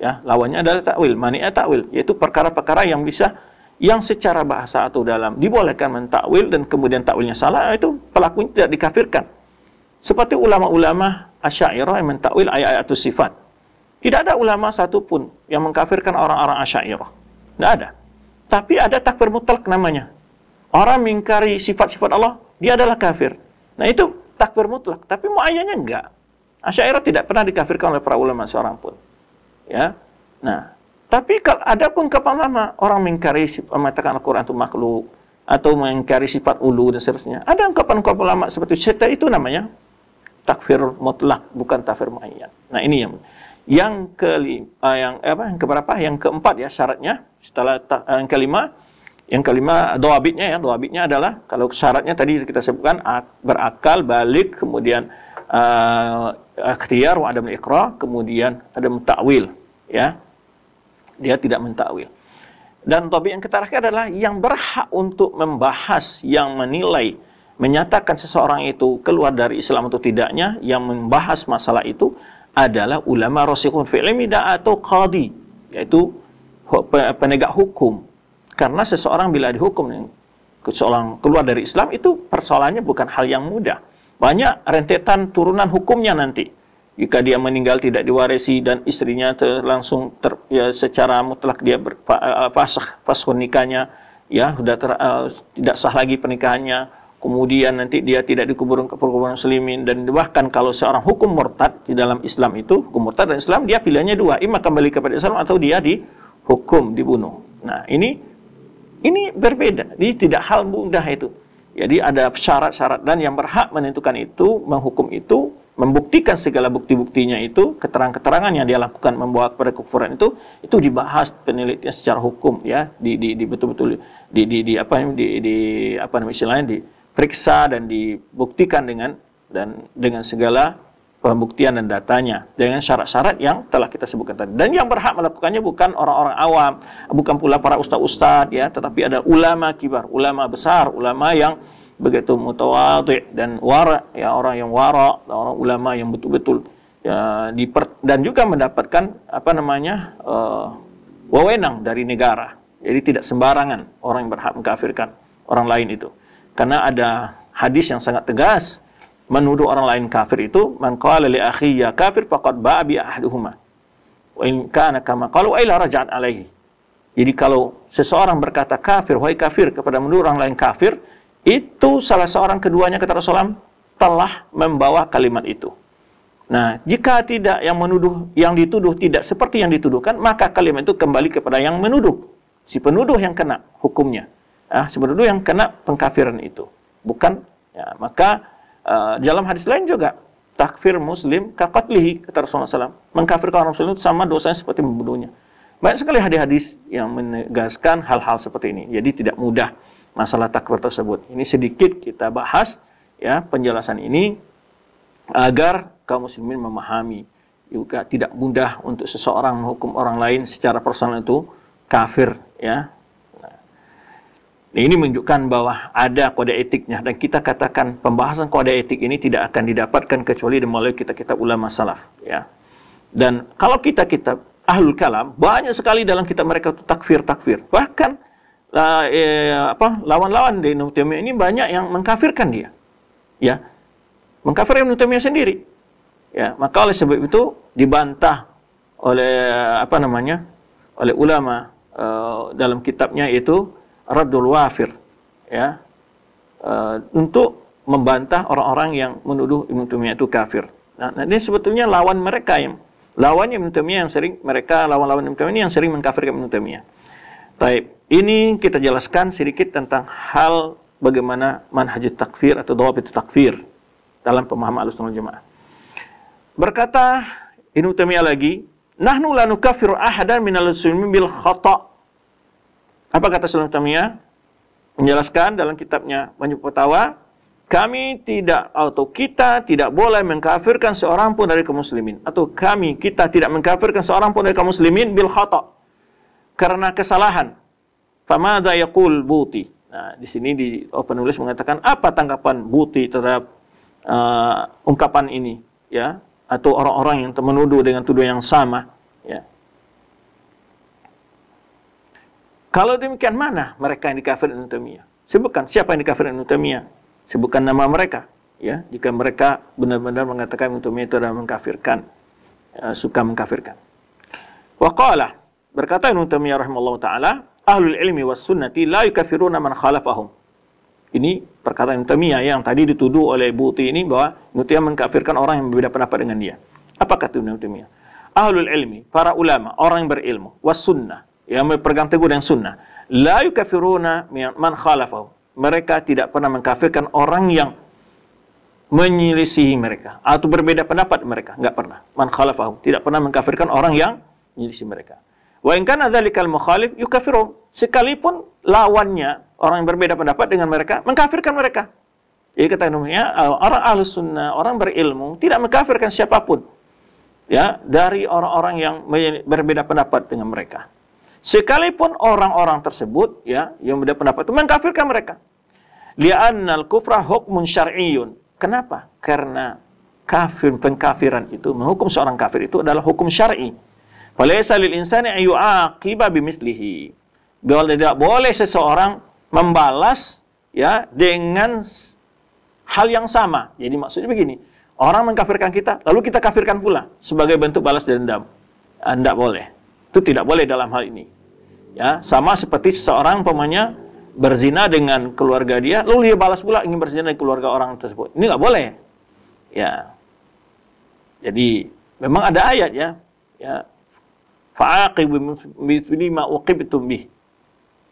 ya lawannya adalah takwil mani'a takwil yaitu perkara-perkara yang bisa yang secara bahasa atau dalam dibolehkan mentakwil dan kemudian takwilnya salah nah, itu pelakunya tidak dikafirkan seperti ulama-ulama asyairah yang mentakwil ayat-ayat atau sifat tidak ada ulama satupun yang mengkafirkan orang-orang asyairah tidak ada tapi ada takbir mutlak namanya orang mengingkari sifat-sifat Allah dia adalah kafir nah itu takbir mutlak tapi muayyannya enggak asyairah tidak pernah dikafirkan oleh para ulama seorang pun Ya. Nah, tapi kalau ada pun kapan lama orang mengingkari mengatakan Al-Qur'an itu makhluk atau mengingkari sifat ulu dan seterusnya. Ada yang ungkapan lama seperti syaitan itu namanya takfir mutlak bukan takfir muayyan. Nah, ini yang yang kelima yang eh, apa yang keberapa yang keempat ya syaratnya setelah eh, yang kelima yang kelima doa bitnya ya doa bitnya adalah kalau syaratnya tadi kita sebutkan berakal balik kemudian eh, ikhtiyar wa adam iqra kemudian ada mentakwil ya dia tidak mentakwil dan topik yang kita rakyat adalah yang berhak untuk membahas yang menilai menyatakan seseorang itu keluar dari Islam atau tidaknya yang membahas masalah itu adalah ulama rasikhun fil ilmi atau qadi yaitu penegak hukum karena seseorang bila dihukum seseorang keluar dari Islam itu persoalannya bukan hal yang mudah banyak rentetan turunan hukumnya nanti. Jika dia meninggal tidak diwarisi dan istrinya ter, langsung ter, ya, secara mutlak dia pasah eh, pasah nikahnya, ya sudah ter, uh, tidak sah lagi pernikahannya. Kemudian nanti dia tidak dikuburkan ke perkuburan muslimin dan bahkan kalau seorang hukum murtad di dalam Islam itu hukum murtad dan Islam dia pilihannya dua, imam kembali kepada Islam atau dia dihukum dibunuh. Nah ini ini berbeda, ini tidak hal mudah itu. Jadi ada syarat-syarat dan yang berhak menentukan itu, menghukum itu, membuktikan segala bukti-buktinya itu, keterangan-keterangan yang dia lakukan membawa kepada kekufuran itu, itu dibahas penelitian secara hukum ya, di di, di betul-betul di, di di apa di, di apa namanya istilahnya diperiksa dan dibuktikan dengan dan dengan segala pembuktian dan datanya dengan syarat-syarat yang telah kita sebutkan tadi. Dan yang berhak melakukannya bukan orang-orang awam, bukan pula para ustaz-ustaz ya, tetapi ada ulama kibar, ulama besar, ulama yang begitu mutawatir dan wara ya orang yang wara, orang ulama yang betul-betul ya, dan juga mendapatkan apa namanya uh, wewenang dari negara. Jadi tidak sembarangan orang yang berhak mengkafirkan orang lain itu. Karena ada hadis yang sangat tegas menuduh orang lain kafir itu man qala li akhi ya kafir faqad ba'a bi ahaduhuma wa in kana kama qalu la raja'an alaihi jadi kalau seseorang berkata kafir wahai kafir kepada menuduh orang lain kafir itu salah seorang keduanya kata Rasulullah telah membawa kalimat itu Nah, jika tidak yang menuduh, yang dituduh tidak seperti yang dituduhkan, maka kalimat itu kembali kepada yang menuduh. Si penuduh yang kena hukumnya. Ah, si penuduh yang kena pengkafiran itu. Bukan, ya, maka Uh, dalam hadis lain juga takfir muslim kakatlihi kata Rasulullah SAW. Mengkafirkan orang muslim itu sama dosanya seperti membunuhnya. Banyak sekali hadis-hadis yang menegaskan hal-hal seperti ini. Jadi tidak mudah masalah takfir tersebut. Ini sedikit kita bahas ya penjelasan ini agar kaum muslimin memahami juga tidak mudah untuk seseorang menghukum orang lain secara personal itu kafir ya Nah, ini menunjukkan bahwa ada kode etiknya dan kita katakan pembahasan kode etik ini tidak akan didapatkan kecuali melalui kita kitab ulama salaf ya. Dan kalau kita kitab ahlul kalam banyak sekali dalam kitab mereka itu takfir-takfir. Bahkan eh, apa lawan-lawan di Ibnu ini banyak yang mengkafirkan dia. Ya. Mengkafirkan Ibnu sendiri. Ya, maka oleh sebab itu dibantah oleh apa namanya? oleh ulama uh, dalam kitabnya itu radul wafir ya uh, untuk membantah orang-orang yang menuduh Ibnu Taimiyah itu kafir. Nah, nah, ini sebetulnya lawan mereka yang lawan Ibnu Taimiyah yang sering mereka lawan-lawan Ibnu Taimiyah yang sering mengkafirkan Ibnu Taimiyah. Baik, Ini kita jelaskan sedikit tentang hal bagaimana manhaj takfir atau dawabit takfir dalam pemahaman Ahlussunnah Jamaah. Berkata Ibnu Taimiyah lagi, "Nahnu la nukafiru ahadan minal muslimin bil khata'." Apa kata Sultan Tamiyah? Menjelaskan dalam kitabnya Banyu Petawa, kami tidak atau kita tidak boleh mengkafirkan seorang pun dari kaum muslimin atau kami kita tidak mengkafirkan seorang pun dari kaum muslimin bil khata karena kesalahan famadza yaqul buti nah di sini di oh, penulis mengatakan apa tanggapan buti terhadap uh, ungkapan ini ya atau orang-orang yang menuduh dengan tuduhan yang sama Kalau demikian mana mereka yang dikafirkan Ibnu Taimiyah? Sebutkan siapa yang dikafirkan Ibnu Taimiyah? Sebutkan nama mereka ya jika mereka benar-benar mengatakan Ibnu Taimiyah itu adalah mengkafirkan uh, suka mengkafirkan. Waqalah berkata Ibnu Taimiyah rahimallahu taala ahlul ilmi was sunnati la yukafiruna man khalafahum. Ini perkataan Ibnu yang tadi dituduh oleh Buti ini bahwa Ibnu mengkafirkan orang yang berbeda pendapat dengan dia. Apa kata Ibnu Taimiyah? Ahlul ilmi, para ulama, orang yang berilmu, was sunnah, yang berpegang teguh dengan sunnah. La yukafiruna man khalafahu. Mereka tidak pernah mengkafirkan orang yang menyelisihi mereka atau berbeda pendapat mereka, enggak pernah. Man khalafahu, tidak pernah mengkafirkan orang yang menyelisihi mereka. Wa in kana dzalikal mukhalif yukafiru. Sekalipun lawannya orang yang berbeda pendapat dengan mereka mengkafirkan mereka. Jadi kata namanya orang alus sunnah, orang berilmu tidak mengkafirkan siapapun ya dari orang-orang yang berbeda pendapat dengan mereka. Sekalipun orang-orang tersebut ya yang beda pendapat itu mengkafirkan mereka. Li'annal kufra hukmun syar'iyyun. Kenapa? Karena kafir pengkafiran itu menghukum seorang kafir itu adalah hukum syar'i. Falaysa lil insani aqiba bimislihi. tidak boleh seseorang membalas ya dengan hal yang sama. Jadi maksudnya begini, orang mengkafirkan kita, lalu kita kafirkan pula sebagai bentuk balas dendam. Ah, tidak boleh. Itu tidak boleh dalam hal ini ya sama seperti seseorang pemanya berzina dengan keluarga dia lalu dia balas pula ingin berzina dengan keluarga orang tersebut ini nggak boleh ya jadi memang ada ayat ya ya fa'aqibu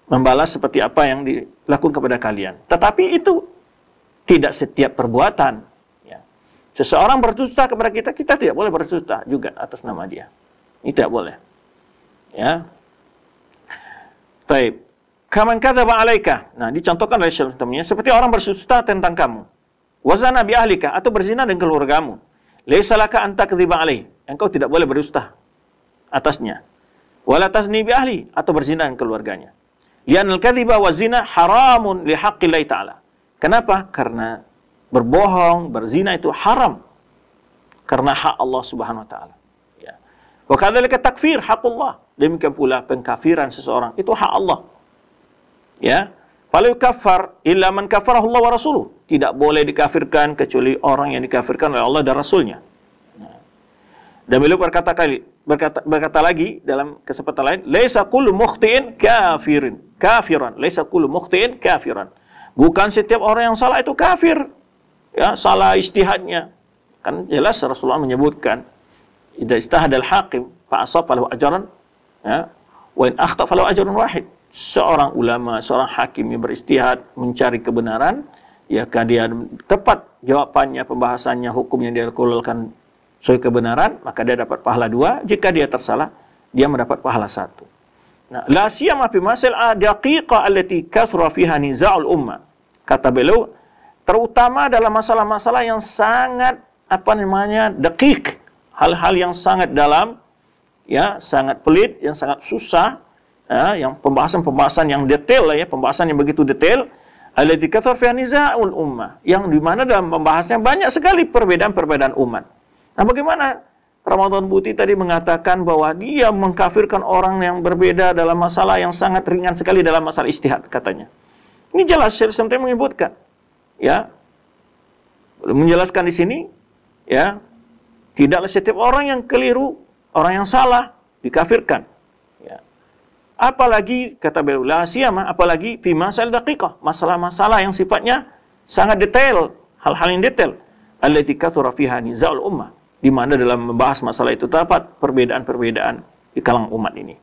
membalas seperti apa yang dilakukan kepada kalian tetapi itu tidak setiap perbuatan ya. seseorang berdusta kepada kita kita tidak boleh berdusta juga atas nama dia ini tidak boleh ya Taib. Kaman kadzaba alaika. Nah, dicontohkan oleh Syekh temannya seperti orang bersusta tentang kamu. Wazana bi ahlika atau berzina dengan keluargamu. Laisa laka anta kadhiba alaih. Engkau tidak boleh berdusta atasnya. Wala tasni bi ahli atau berzina dengan keluarganya. Lianal kadhiba wa zina haramun li haqqillah ta'ala. Kenapa? Karena berbohong, berzina itu haram karena hak Allah Subhanahu wa taala. Ya. Wa kadzalika takfir haqqullah demikian pula pengkafiran seseorang itu hak Allah. Ya. Walau kafar illa man kafarahu Allah wa rasuluh. Tidak boleh dikafirkan kecuali orang yang dikafirkan oleh Allah dan Rasulnya. Dan beliau berkata kali berkata, berkata lagi dalam kesempatan lain, "Laisa kullu mukhtiin kafirin." Kafiran, laisa kullu mukhtiin kafiran. Bukan setiap orang yang salah itu kafir. Ya, salah istihadnya. Kan jelas Rasulullah menyebutkan, "Idza istahadal hakim fa asafalahu ajran ya wa in akhta falau ajrun wahid seorang ulama seorang hakim yang beristihad mencari kebenaran ya kan dia tepat jawabannya pembahasannya hukum yang dia keluarkan sesuai kebenaran maka dia dapat pahala dua jika dia tersalah dia mendapat pahala satu nah la siyama fi masal adaqiqa allati kasra fiha niza'ul ummah kata beliau terutama dalam masalah-masalah yang sangat apa namanya dekik hal-hal yang sangat dalam ya sangat pelit, yang sangat susah, ya, yang pembahasan-pembahasan yang detail ya, pembahasan yang begitu detail. Alatikator kathar ummah, yang di mana dalam membahasnya banyak sekali perbedaan-perbedaan umat. Nah, bagaimana Ramadan Buti tadi mengatakan bahwa dia mengkafirkan orang yang berbeda dalam masalah yang sangat ringan sekali dalam masalah istihad katanya. Ini jelas Syekh Samtai menyebutkan. Ya. Menjelaskan di sini ya, tidaklah setiap orang yang keliru Orang yang salah dikafirkan. Ya. Apalagi kata beliau siyamah, apalagi fi masal daqiqah, masalah-masalah yang sifatnya sangat detail, hal-hal yang detail. alatika kathura zaul ummah, di mana dalam membahas masalah itu terdapat perbedaan-perbedaan di kalangan umat ini.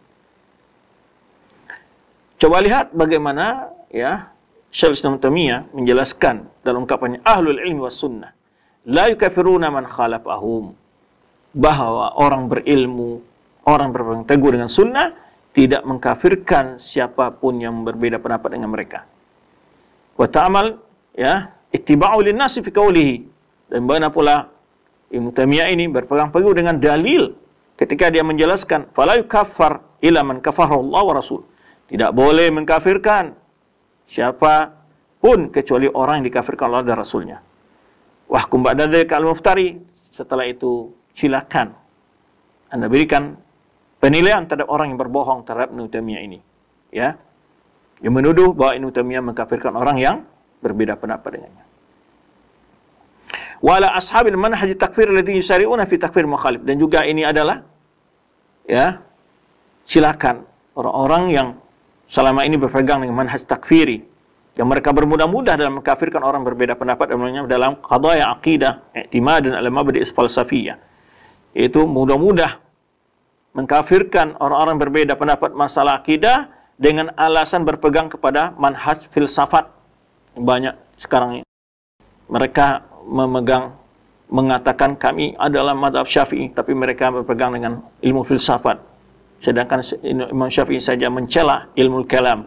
Coba lihat bagaimana ya Syekh Islam Tamiyah menjelaskan dalam ungkapannya ahlul ilmi was sunnah la yukafiruna man khalafahum bahwa orang berilmu, orang berpegang teguh dengan sunnah, tidak mengkafirkan siapapun yang berbeda pendapat dengan mereka. Wa ta'amal, ya, ittiba'u linnasi fi kaulihi. Dan bagaimana pula Ibn Taimiyah ini berpegang teguh dengan dalil ketika dia menjelaskan fala yukaffar ila man Allah Tidak boleh mengkafirkan siapa pun kecuali orang yang dikafirkan Allah dan Rasulnya. Wahkum ba'da dzalika al Setelah itu silakan Anda berikan penilaian terhadap orang yang berbohong terhadap Ibnu ini. Ya. Yang menuduh bahwa Ibnu mengkafirkan orang yang berbeda pendapat dengannya. Wala ashabil haji takfir alladhi yusari'una fi takfir mukhalif dan juga ini adalah ya silakan orang-orang yang selama ini berpegang dengan manhaj takfiri yang mereka bermudah-mudah dalam mengkafirkan orang berbeda pendapat dalam qadaya aqidah, i'timad dan al-mabadi' falsafiyah itu mudah-mudah mengkafirkan orang-orang berbeda pendapat masalah akidah dengan alasan berpegang kepada manhaj filsafat banyak sekarang ini. Mereka memegang mengatakan kami adalah madhab syafi'i tapi mereka berpegang dengan ilmu filsafat sedangkan Imam Syafi'i saja mencela ilmu kalam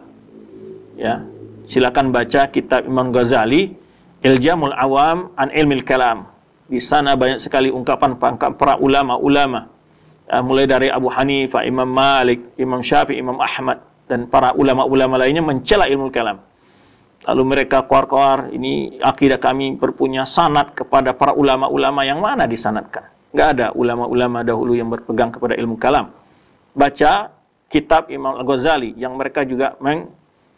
ya silakan baca kitab Imam Ghazali Iljamul Awam an Ilmil Kalam di sana banyak sekali ungkapan para ulama-ulama. Uh, mulai dari Abu Hanifah, Imam Malik, Imam Syafi'i, Imam Ahmad dan para ulama-ulama lainnya mencela ilmu kalam. Lalu mereka keluar-keluar, ini akidah kami berpunya sanat kepada para ulama-ulama yang mana disanatkan. Nggak ada ulama-ulama dahulu yang berpegang kepada ilmu kalam. Baca kitab Imam Al-Ghazali yang mereka juga meng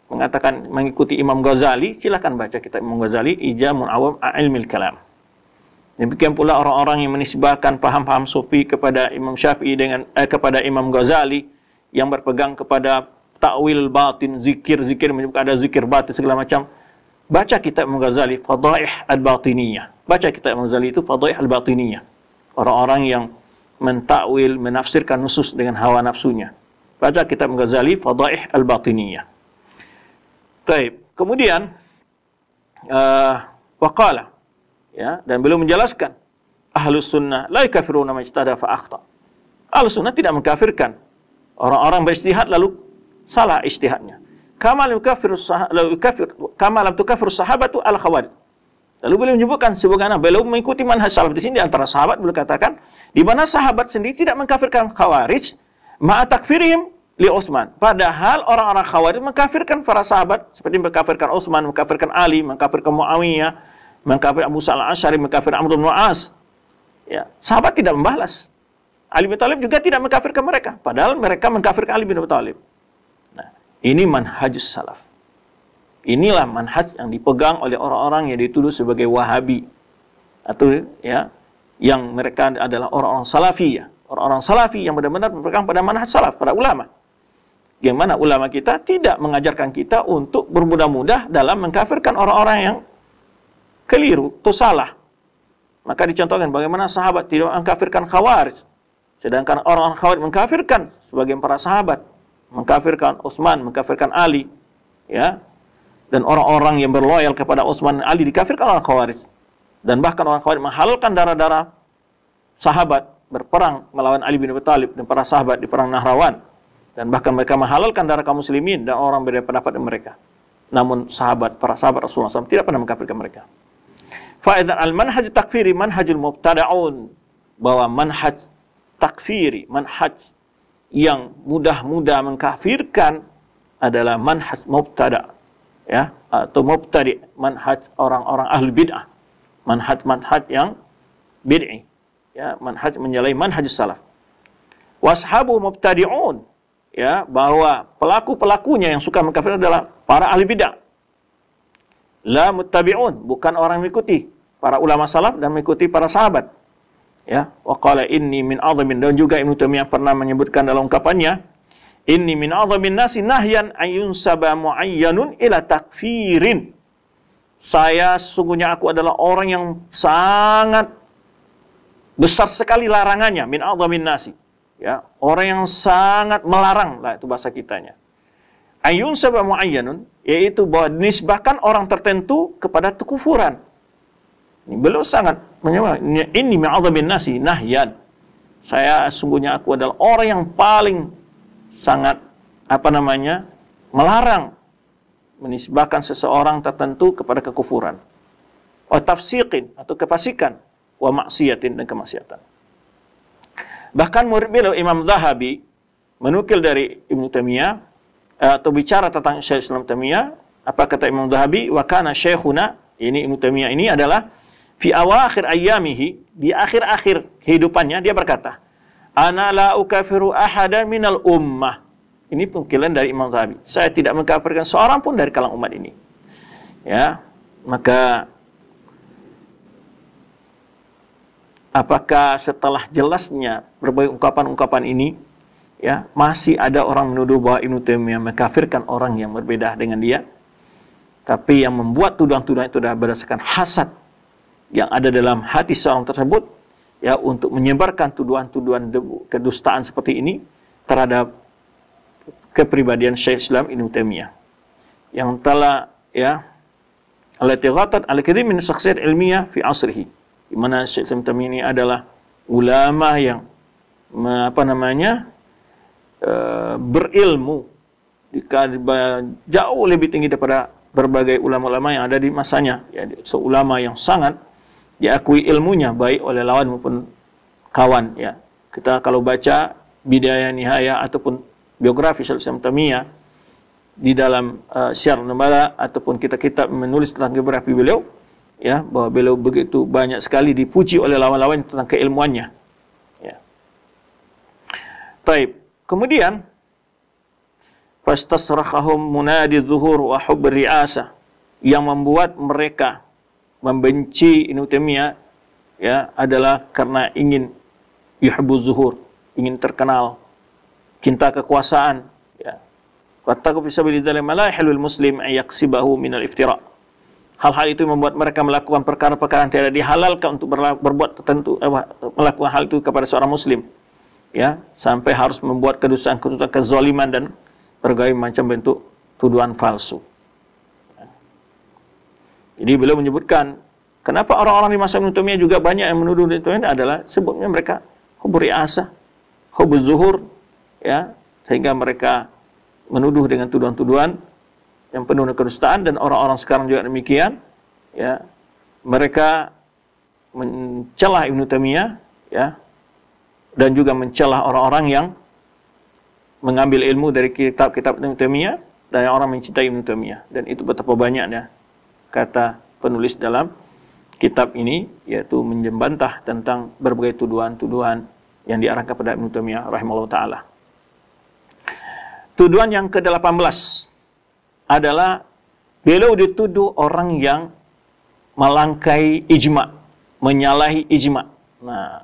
mengatakan mengikuti Imam Ghazali, silahkan baca kitab Imam Ghazali, Ijamun Awam A'ilmil Kalam. Demikian pula orang-orang yang menisbahkan paham-paham sufi kepada Imam Syafi'i dengan eh, kepada Imam Ghazali yang berpegang kepada takwil batin, zikir-zikir menyebut ada zikir batin segala macam. Baca kitab Imam Ghazali Fadha'ih al-Batiniyah. Baca kitab Imam Ghazali itu Fadha'ih al-Batiniyah. Orang-orang yang mentakwil, menafsirkan nusus dengan hawa nafsunya. Baca kitab Imam Ghazali Fadha'ih al-Batiniyah. Baik, kemudian uh, eh, waqala ya dan beliau menjelaskan ahlu sunnah la yakfiruna majtada fa akhta ahlu sunnah tidak mengkafirkan orang-orang beristihad lalu salah istihadnya lalu kafir. Kamal itu kafir sahabat sahabatu al khawarij lalu beliau menyebutkan sebagaimana beliau mengikuti manhaj salaf di sini di antara sahabat beliau katakan di mana sahabat sendiri tidak mengkafirkan khawarij ma'a takfirihim li Utsman. Padahal orang-orang Khawarij mengkafirkan para sahabat seperti mengkafirkan Utsman, mengkafirkan Ali, mengkafirkan Muawiyah, mengkafir Abu Sa'la Asyari, mengkafir Amr bin Wa'as. Ya, sahabat tidak membalas. Ali bin Talib juga tidak mengkafirkan mereka, padahal mereka mengkafirkan Ali bin Abi Nah, ini manhaj salaf. Inilah manhaj yang dipegang oleh orang-orang yang dituduh sebagai Wahabi atau ya yang mereka adalah orang-orang salafi ya, orang-orang salafi yang benar-benar berpegang pada manhaj salaf, para ulama. Gimana mana ulama kita tidak mengajarkan kita untuk bermudah-mudah dalam mengkafirkan orang-orang yang keliru, itu salah. Maka dicontohkan bagaimana sahabat tidak mengkafirkan khawarij. Sedangkan orang-orang khawarij mengkafirkan sebagian para sahabat. Mengkafirkan Utsman, mengkafirkan Ali. ya Dan orang-orang yang berloyal kepada Utsman dan Ali dikafirkan orang khawarij. Dan bahkan orang khawarij menghalalkan darah-darah sahabat berperang melawan Ali bin Abi Thalib dan para sahabat di perang Nahrawan. Dan bahkan mereka menghalalkan darah kaum muslimin dan orang berbeda pendapat dengan mereka. Namun sahabat, para sahabat Rasulullah SAW tidak pernah mengkafirkan mereka. Faedah al-manhaj takfiri manhajul mubtada'un. Bahwa manhaj takfiri, manhaj yang mudah-mudah mengkafirkan adalah manhaj mubtada' ya atau mubtadi manhaj orang-orang ahli bid'ah manhaj-manhaj yang bid'i ya manhaj menyalahi manhaj salaf washabu mubtadi'un ya bahwa pelaku-pelakunya yang suka mengkafir adalah para ahli bid'ah la muttabi'un bukan orang mengikuti para ulama salaf dan mengikuti para sahabat. Ya, waqala inni min azamin dan juga Ibnu Taimiyah pernah menyebutkan dalam ungkapannya, inni min azamin nasi nahyan ayun saba muayyanun ila takfirin. Saya sungguhnya aku adalah orang yang sangat besar sekali larangannya min azamin nasi. Ya, orang yang sangat melarang lah itu bahasa kitanya. Ayun sabamu muayyanun yaitu bahwa nisbahkan orang tertentu kepada kekufuran. Beliau sangat menyebabkan, ini ma'adhabin nasi nahyan. Saya sungguhnya aku adalah orang yang paling sangat apa namanya? melarang menisbahkan seseorang tertentu kepada kekufuran. Wa tafsiqin atau kefasikan wa maksiatin dan kemaksiatan. Bahkan murid beliau Imam Zahabi menukil dari Ibn Taimiyah eh, atau bicara tentang Syekh Islam Taimiyah, apa kata Imam Zahabi? Wa kana syekhuna ini Ibn Taimiyah ini adalah fi awakhir ayyamihi di akhir-akhir kehidupannya dia berkata ana la ukafiru ahadan minal ummah ini pengkilan dari Imam Zahabi saya tidak mengkafirkan seorang pun dari kalangan umat ini ya maka apakah setelah jelasnya berbagai ungkapan-ungkapan ini ya masih ada orang menuduh bahwa Ibnu Taimiyah mengkafirkan orang yang berbeda dengan dia tapi yang membuat tuduhan-tuduhan itu adalah berdasarkan hasad yang ada dalam hati seorang tersebut ya untuk menyebarkan tuduhan-tuduhan kedustaan seperti ini terhadap kepribadian Syekh Islam Ibnu Taimiyah yang telah ya al-tighatat al min syakhsiyat ilmiah fi asrihi di mana Syekh Ibnu Taimiyah ini adalah ulama yang apa namanya e, berilmu jauh lebih tinggi daripada berbagai ulama-ulama yang ada di masanya ya seulama yang sangat diakui ilmunya baik oleh lawan maupun kawan ya. Kita kalau baca bidaya Nihaya ataupun biografi Syaikhul tamia Tamiyah di dalam uh, Syiar Nubala ataupun kita kita menulis tentang biografi beliau ya bahwa beliau begitu banyak sekali dipuji oleh lawan-lawan tentang keilmuannya ya. Taib. Kemudian fastasrahahum munadi zuhur wa hubb riasa yang membuat mereka membenci Ibnu Taimiyah ya adalah karena ingin yuhibbu zuhur, ingin terkenal, cinta kekuasaan, ya. bisa fi sabilillahi la muslim ayaksibahu minal iftira. Hal-hal itu membuat mereka melakukan perkara-perkara yang tidak dihalalkan untuk berbuat tertentu eh, melakukan hal itu kepada seorang muslim. Ya, sampai harus membuat kedustaan, kedustaan kezaliman dan berbagai macam bentuk tuduhan palsu. Jadi beliau menyebutkan, kenapa orang-orang di masa Ibn juga banyak yang menuduh itu adalah sebabnya mereka hubur asa, hubur zuhur, ya, sehingga mereka menuduh dengan tuduhan-tuduhan yang penuh dengan kedustaan dan orang-orang sekarang juga demikian, ya, mereka mencelah Ibn Taimiyah, ya, dan juga mencelah orang-orang yang mengambil ilmu dari kitab-kitab Ibn Taimiyah dan orang mencintai Ibn Taimiyah dan itu betapa banyaknya kata penulis dalam kitab ini yaitu menjembantah tentang berbagai tuduhan-tuduhan yang diarahkan kepada Ibn Taimiyah rahimahullah taala. Tuduhan yang ke-18 adalah beliau dituduh orang yang melangkai ijma, menyalahi ijma. Nah,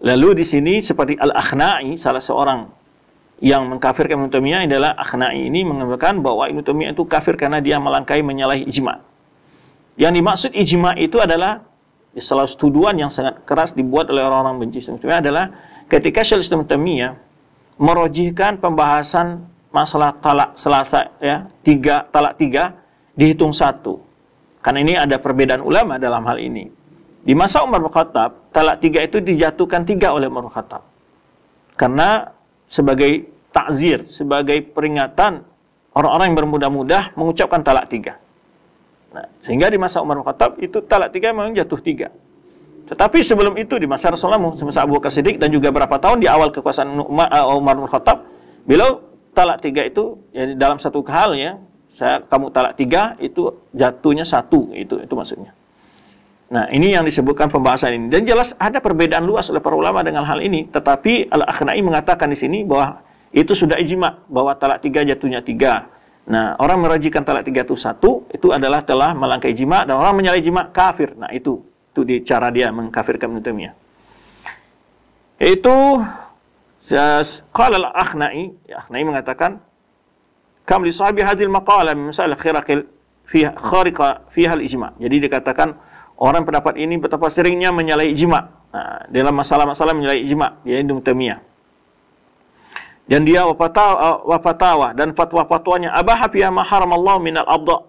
lalu di sini seperti Al-Akhna'i salah seorang yang mengkafirkan Ibn Taimiyah adalah Akhna'i ini mengatakan bahwa Ibn Taimiyah itu kafir karena dia melangkai menyalahi ijma. Yang dimaksud ijma itu adalah salah satu tuduhan yang sangat keras dibuat oleh orang-orang benci Islam adalah ketika Syekh Islam Taimiyah merojihkan pembahasan masalah talak selasa ya tiga talak tiga dihitung satu karena ini ada perbedaan ulama dalam hal ini di masa Umar bin talak tiga itu dijatuhkan tiga oleh Umar bin karena sebagai takzir sebagai peringatan orang-orang yang bermudah-mudah mengucapkan talak tiga Nah, sehingga di masa Umar Khattab itu talak tiga memang jatuh tiga. Tetapi sebelum itu di masa Rasulullah semasa Abu Bakar Siddiq dan juga berapa tahun di awal kekuasaan eh, Umar, Umar Khattab, beliau talak tiga itu ya, dalam satu hal ya, saya kamu talak tiga itu jatuhnya satu itu itu maksudnya. Nah, ini yang disebutkan pembahasan ini. Dan jelas ada perbedaan luas oleh para ulama dengan hal ini, tetapi Al-Akhnai mengatakan di sini bahwa itu sudah ijma bahwa talak tiga jatuhnya tiga. Nah, orang merajikan talak satu itu adalah telah melangkai jima dan orang menyalahi jima kafir. Nah, itu itu di cara dia mengkafirkan Ibnu Taimiyah. Yaitu qala akhnai ya, Akhnai mengatakan kam li sahibi hadhil maqala min masal khiraqil fiha khariqa fiha al-ijma. Jadi dikatakan orang pendapat ini betapa seringnya menyalahi ijma. Nah, dalam masalah-masalah menyalahi ijma, yaitu Ibnu Taimiyah dan dia uh, wafatawa, dan fatwa-fatwanya abaha fiha ma haramallahu minal abda.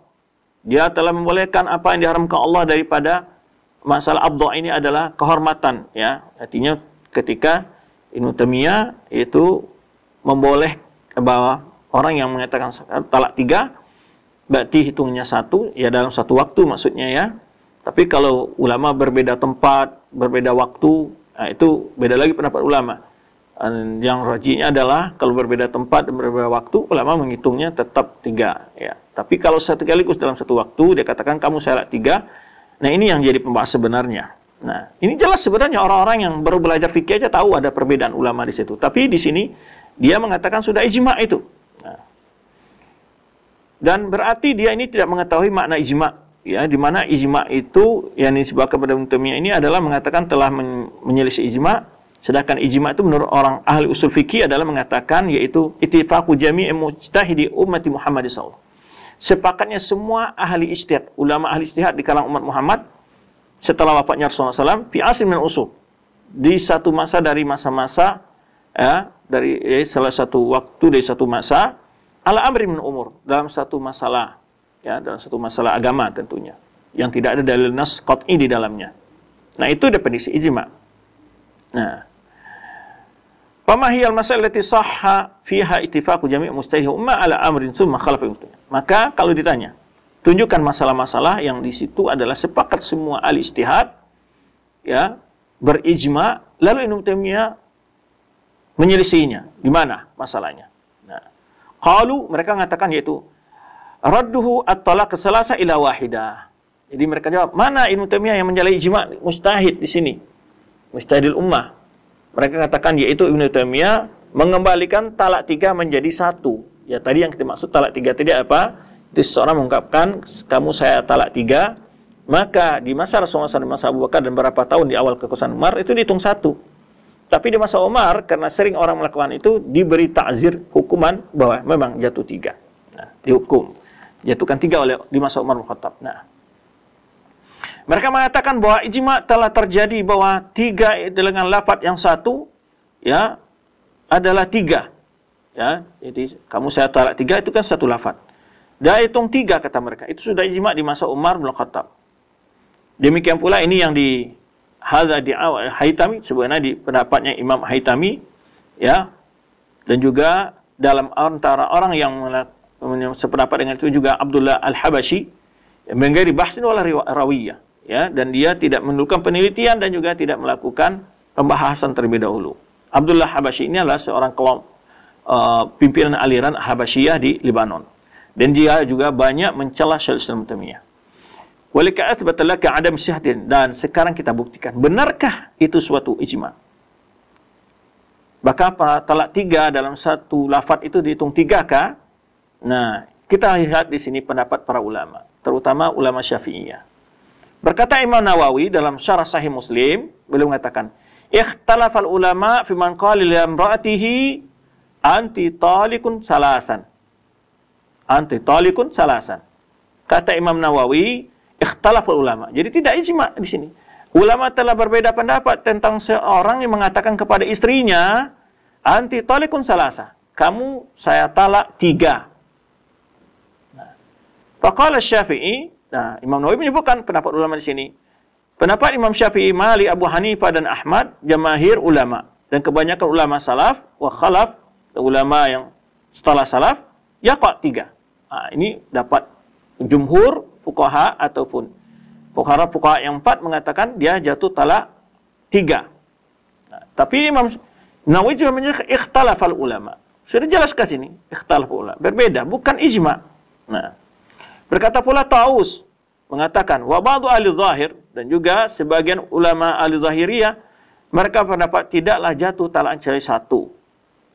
Dia telah membolehkan apa yang diharamkan Allah daripada masalah abda ini adalah kehormatan ya. Artinya ketika Ibnu Taimiyah itu memboleh bahwa orang yang mengatakan talak tiga berarti hitungnya satu ya dalam satu waktu maksudnya ya. Tapi kalau ulama berbeda tempat, berbeda waktu, nah itu beda lagi pendapat ulama yang rojinya adalah kalau berbeda tempat dan berbeda waktu ulama menghitungnya tetap tiga ya tapi kalau sekaligus dalam satu waktu dia katakan kamu syarat tiga nah ini yang jadi pembahas sebenarnya nah ini jelas sebenarnya orang-orang yang baru belajar fikih aja tahu ada perbedaan ulama di situ tapi di sini dia mengatakan sudah ijma itu nah. dan berarti dia ini tidak mengetahui makna ijma ya di mana ijma itu yang disebabkan pada ini adalah mengatakan telah menyelisih ijma Sedangkan ijma itu menurut orang ahli usul fikih adalah mengatakan yaitu ittifaqu jami'i mujtahidi ummati Muhammad SAW. Sepakatnya semua ahli ijtihad, ulama ahli ijtihad di kalangan umat Muhammad setelah wafatnya Rasulullah SAW, fi asli min usul. Di satu masa dari masa-masa, ya, dari ya, salah satu waktu dari satu masa, ala amri min umur, dalam satu masalah, ya, dalam satu masalah agama tentunya, yang tidak ada dalil nas qat'i di dalamnya. Nah, itu definisi ijma'. Nah, Fama masalah masalati sahha fiha ittifaqu jami' mustahil umma ala amrin summa khalafa Maka kalau ditanya, tunjukkan masalah-masalah yang di situ adalah sepakat semua ahli istihad, ya, berijma lalu Ibnu Taimiyah menyelisihinya. Di mana masalahnya? Nah, qalu mereka mengatakan yaitu radduhu at-talaq salasa ila wahidah. Jadi mereka jawab, mana Ibnu Taimiyah yang menjalai ijma mustahid di sini? Mustahil ummah. Mereka katakan yaitu Ibn Taimiyah mengembalikan talak tiga menjadi satu. Ya tadi yang kita maksud talak tiga tidak apa? Itu seorang mengungkapkan kamu saya talak tiga. Maka di masa Rasulullah SAW, di masa Abu Bakar dan beberapa tahun di awal kekuasaan Umar itu dihitung satu. Tapi di masa Umar karena sering orang melakukan itu diberi takzir hukuman bahwa memang jatuh tiga. Nah, dihukum jatuhkan tiga oleh di masa Umar Khattab. Nah, mereka mengatakan bahwa ijma telah terjadi bahwa tiga dengan lafat yang satu ya adalah tiga. Ya, jadi kamu saya talak tiga itu kan satu lafat. Dia hitung tiga kata mereka. Itu sudah ijma di masa Umar bin Khattab. Demikian pula ini yang di hadza di Haitami sebenarnya di pendapatnya Imam Haitami ya dan juga dalam antara orang yang sependapat dengan itu juga Abdullah Al-Habashi menggari bahsin wala rawiyah ya dan dia tidak menurunkan penelitian dan juga tidak melakukan pembahasan terlebih dahulu. Abdullah Habashi ini adalah seorang kelompok uh, pimpinan aliran Habasyiah di Lebanon. Dan dia juga banyak mencela Syekh Islam Taimiyah. Walika athbatalaka adam sihhatin dan sekarang kita buktikan benarkah itu suatu ijma? Bahkan apa talak tiga dalam satu lafat itu dihitung tiga kah? Nah, kita lihat di sini pendapat para ulama, terutama ulama Syafi'iyah. Berkata Imam Nawawi dalam syarah Sahih Muslim, beliau mengatakan, "Ikhtalafal ulama fi man qali li anti talikun salasan." Anti talikun salasan. Kata Imam Nawawi, ikhtalafal ulama. Jadi tidak ijma di sini. Ulama telah berbeda pendapat tentang seorang yang mengatakan kepada istrinya, anti talikun salasa. Kamu saya talak tiga. Nah. Faqala Syafi'i, Nah, Imam Nawawi menyebutkan pendapat ulama di sini. Pendapat Imam Syafi'i, Mali, Abu Hanifah dan Ahmad, jamahir ulama. Dan kebanyakan ulama salaf, wa khalaf, ulama yang setelah salaf, kok tiga. Nah, ini dapat jumhur, fukaha ataupun fuqara fukaha yang empat mengatakan dia jatuh talak tiga. Nah, tapi Imam Nawawi juga menyebutkan ikhtalafal ulama. Sudah jelaskan sini, ikhtalaf ulama. Berbeda, bukan ijma. Nah, Berkata pula Taus mengatakan wa ba'du ahli zahir dan juga sebagian ulama ahli zahiriyah mereka pendapat tidaklah jatuh talaan cerai satu.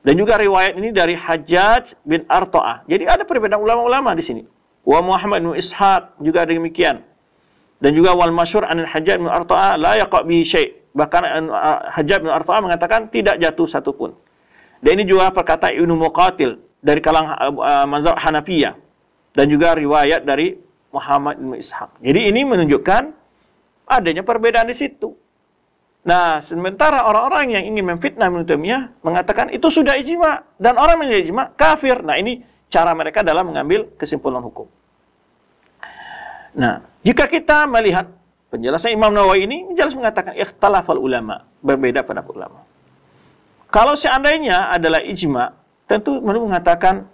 Dan juga riwayat ini dari Hajjaj bin Artoah Jadi ada perbedaan ulama-ulama di sini. Wa Muhammad bin Ishaq juga demikian. Dan juga wal masyhur anil Hajjaj bin Artoah la yaqab bihi syai'. Bahkan Hajjaj bin Artoah mengatakan tidak jatuh satu pun. Dan ini juga perkata Ibnu Muqatil dari kalangan uh, Hanafiyah dan juga riwayat dari Muhammad bin Ishaq. Jadi ini menunjukkan adanya perbedaan di situ. Nah, sementara orang-orang yang ingin memfitnah Ibnu mengatakan itu sudah ijma dan orang menjadi ijma kafir. Nah, ini cara mereka dalam mengambil kesimpulan hukum. Nah, jika kita melihat penjelasan Imam Nawawi ini jelas mengatakan ikhtilafal ulama, berbeda pendapat ulama. Kalau seandainya adalah ijma, tentu menurut mengatakan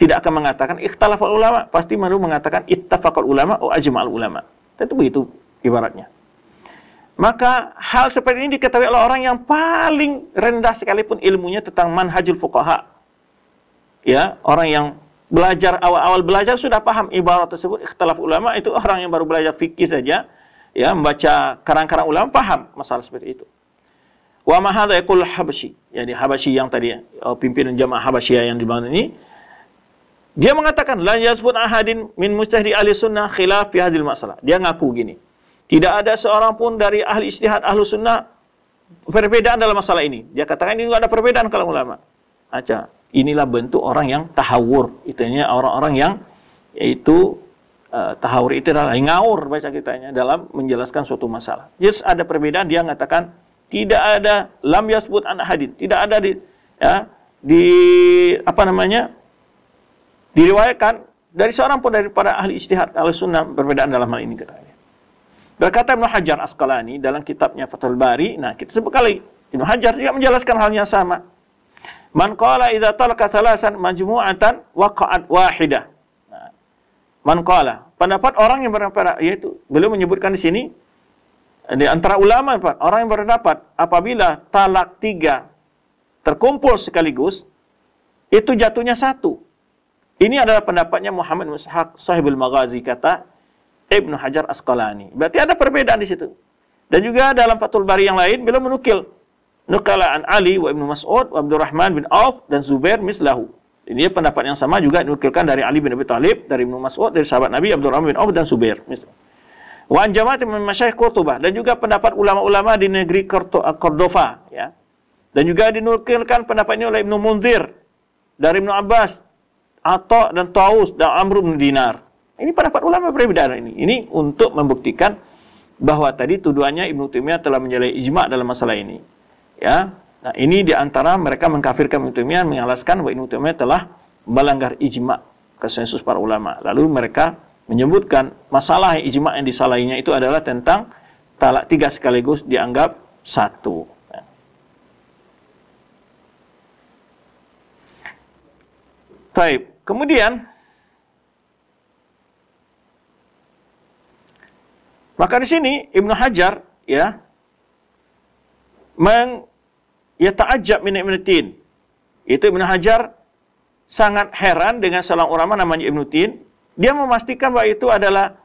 tidak akan mengatakan ikhtilafal ulama, pasti baru mengatakan ittafaqal ulama atau ajma'al ulama. Nah, itu begitu ibaratnya. Maka hal seperti ini diketahui oleh orang yang paling rendah sekalipun ilmunya tentang manhajul fuqaha. Ya, orang yang belajar awal-awal belajar sudah paham ibarat tersebut ikhtilaf ulama itu orang yang baru belajar fikih saja ya membaca karang-karang ulama paham masalah seperti itu. Wa ma hadza yaqul habasyi, yakni habasyi yang tadi ya, oh, pimpinan jamaah Habasyi yang di mana ini dia mengatakan la yasbut ahadin min mustahdi ahli sunnah khilaf fi hadil masalah. Dia ngaku gini. Tidak ada seorang pun dari ahli istihad ahli sunnah perbedaan dalam masalah ini. Dia katakan ini ada perbedaan kalau ulama. Aja. Inilah bentuk orang yang tahawur. Itunya orang-orang yang yaitu uh, eh, tahawur itu adalah ngawur baca kitanya dalam menjelaskan suatu masalah. Yes, ada perbedaan dia mengatakan tidak ada lam yasbut an hadin. Tidak ada di ya, di apa namanya? Diriwayatkan dari seorang pun daripada ahli istihad ahli sunnah perbedaan dalam hal ini katanya. Berkata Ibnu Hajar Asqalani dalam kitabnya Fathul Bari, nah kita sebut kali Ibnu Hajar juga menjelaskan hal yang sama. Man qala idza talqa thalasan majmu'atan waqa'at wahidah. Nah, man qala, pendapat orang yang berpendapat yaitu beliau menyebutkan di sini di antara ulama Pak, orang yang berpendapat apabila talak tiga terkumpul sekaligus itu jatuhnya satu ini adalah pendapatnya Muhammad Mushaq Sahibul Maghazi kata Ibnu Hajar Asqalani. Berarti ada perbedaan di situ. Dan juga dalam Fathul Bari yang lain beliau menukil nukala an Ali wa Ibnu Mas'ud wa Abdurrahman bin Auf dan Zubair mislahu. Ini pendapat yang sama juga dinukilkan dari Ali bin Abi Thalib, dari Ibnu Mas'ud, dari sahabat Nabi Abdurrahman bin Auf dan Zubair. Wa an jama'at min masyaikh Qurtubah dan juga pendapat ulama-ulama di negeri eh, Cordova ya. Dan juga dinukilkan pendapatnya oleh Ibnu Munzir dari Ibnu Abbas Atta dan Taus dan Amr bin Dinar. Ini pendapat ulama berbeda ini. Ini untuk membuktikan bahwa tadi tuduhannya Ibnu Taimiyah telah menyalahi ijma dalam masalah ini. Ya. Nah, ini di antara mereka mengkafirkan Ibnu Taimiyah mengalaskan bahwa Ibnu Taimiyah telah melanggar ijma konsensus para ulama. Lalu mereka menyebutkan masalah ijma yang disalahinya itu adalah tentang talak tiga sekaligus dianggap satu. Baik, ya. Kemudian, maka di sini Ibnu Hajar ya meng ya ta'ajjab min Ibnu Tin. Itu Ibnu Hajar sangat heran dengan seorang ulama namanya Ibnu Tin. Dia memastikan bahwa itu adalah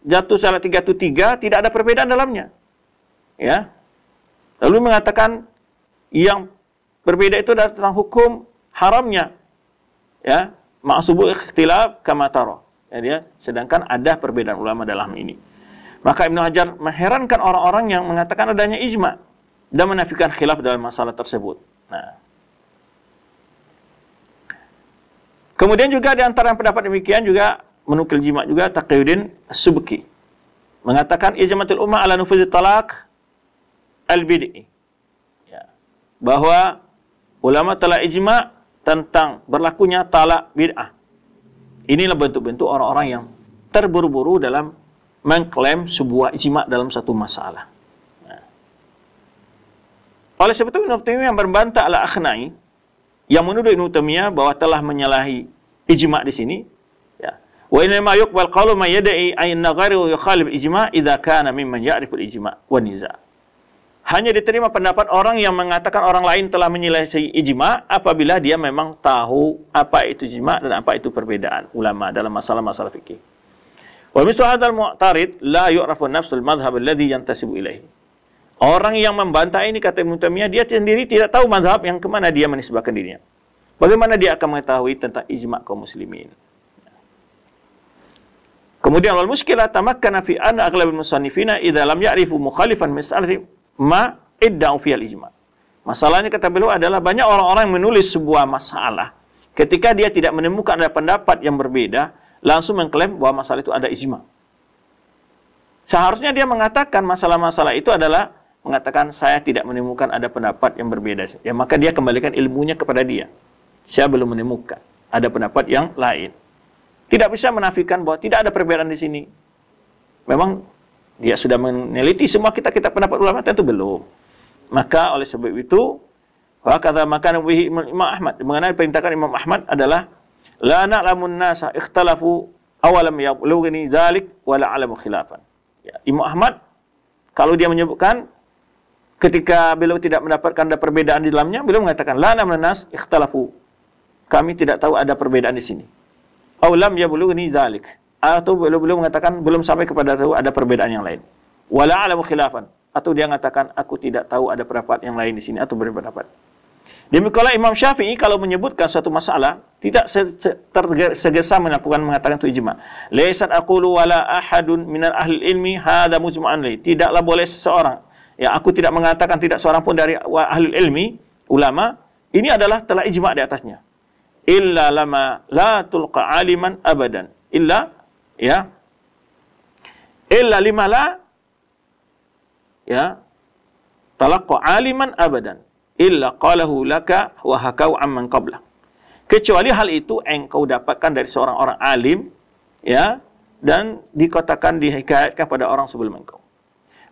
jatuh salah tiga tidak ada perbedaan dalamnya. Ya. Lalu mengatakan yang berbeda itu adalah tentang hukum haramnya ya maasubu ikhtilaf kama taro. Ya, dia sedangkan ada perbedaan ulama dalam ini. Maka Ibnu Hajar mengherankan orang-orang yang mengatakan adanya ijma dan menafikan khilaf dalam masalah tersebut. Nah, Kemudian juga di antara yang pendapat demikian juga menukil jima juga Taqiyuddin Subki mengatakan ijmatul ummah ala nufuzit talak al bid'i. Ya. Bahwa ulama telah ijma tentang berlakunya talak bid'ah. Inilah bentuk-bentuk orang-orang yang terburu-buru dalam mengklaim sebuah ijma dalam satu masalah. Nah. Oleh sebab itu Ibn yang berbantah ala akhnai yang menuduh Ibn Taimiyah bahwa telah menyalahi ijma di sini. Ya. Wa inna yuqbal qalu ma yad'i ayna ghairu yukhalif ijma idza kana mimman ya'riful ijma wa niza' hanya diterima pendapat orang yang mengatakan orang lain telah menyelesaikan ijma apabila dia memang tahu apa itu ijma dan apa itu perbedaan ulama dalam masalah-masalah fikih. Wa mislu hadzal mu'tarid la yu'rafu nafsul madhhab alladhi yantasibu ilaihi. Orang yang membantah ini kata mutamiyah dia sendiri tidak tahu mazhab yang kemana dia menisbahkan dirinya. Bagaimana dia akan mengetahui tentang ijma kaum muslimin? Kemudian wal muskilah tamakkana fi anna aghlabul musannifina idza lam ya'rifu mukhalifan mas'alatin ma idda'u fiyal ijma. Masalahnya kata beliau adalah banyak orang-orang yang menulis sebuah masalah. Ketika dia tidak menemukan ada pendapat yang berbeda, langsung mengklaim bahwa masalah itu ada ijma. Seharusnya dia mengatakan masalah-masalah itu adalah mengatakan saya tidak menemukan ada pendapat yang berbeda. Ya maka dia kembalikan ilmunya kepada dia. Saya belum menemukan ada pendapat yang lain. Tidak bisa menafikan bahwa tidak ada perbedaan di sini. Memang dia sudah meneliti semua kita kita pendapat ulama tentu belum. Maka oleh sebab itu wa kata maka Imam Ahmad mengenai perintahkan Imam Ahmad adalah la na'lamun nasa ikhtalafu awalam yablughni dzalik wa la alamu khilafan. Ya, Imam Ahmad kalau dia menyebutkan ketika beliau tidak mendapatkan ada perbedaan di dalamnya, beliau mengatakan la na'lamun nas ikhtalafu. Kami tidak tahu ada perbedaan di sini. Awalam yablughni dzalik atau beliau, belum mengatakan belum sampai kepada tahu ada perbedaan yang lain. Wala alamu khilafan atau dia mengatakan aku tidak tahu ada pendapat yang lain di sini atau berpendapat. Demikianlah Imam Syafi'i kalau menyebutkan suatu masalah tidak tergesa melakukan mengatakan itu ijma. Laisat aqulu wala ahadun minal ahli ilmi hada mujma'an Tidaklah boleh seseorang. Ya aku tidak mengatakan tidak seorang pun dari ahli ilmi ulama ini adalah telah ijma di atasnya. Illa lama la tulqa aliman abadan. Illa ya illa limala ya talaqqa aliman abadan illa qalahu laka wa hakau amman qabla kecuali hal itu engkau dapatkan dari seorang orang alim ya dan dikatakan dihikayatkan pada orang sebelum engkau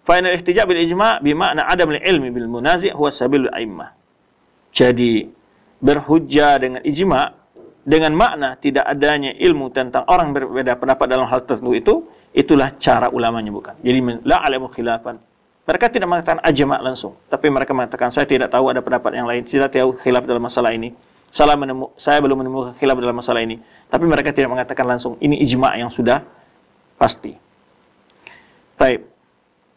fa inal bil ijma' bi makna adam li ilmi bil munazi' huwa sabilul a'immah jadi berhujjah dengan ijma' dengan makna tidak adanya ilmu tentang orang berbeda pendapat dalam hal tertentu itu, itulah cara ulama menyebutkan. Jadi la alamu khilafan. Mereka tidak mengatakan ajma langsung, tapi mereka mengatakan saya tidak tahu ada pendapat yang lain, tidak tahu khilaf dalam masalah ini. Salah menemu, saya belum menemukan khilaf dalam masalah ini. Tapi mereka tidak mengatakan langsung ini ijma yang sudah pasti. Baik.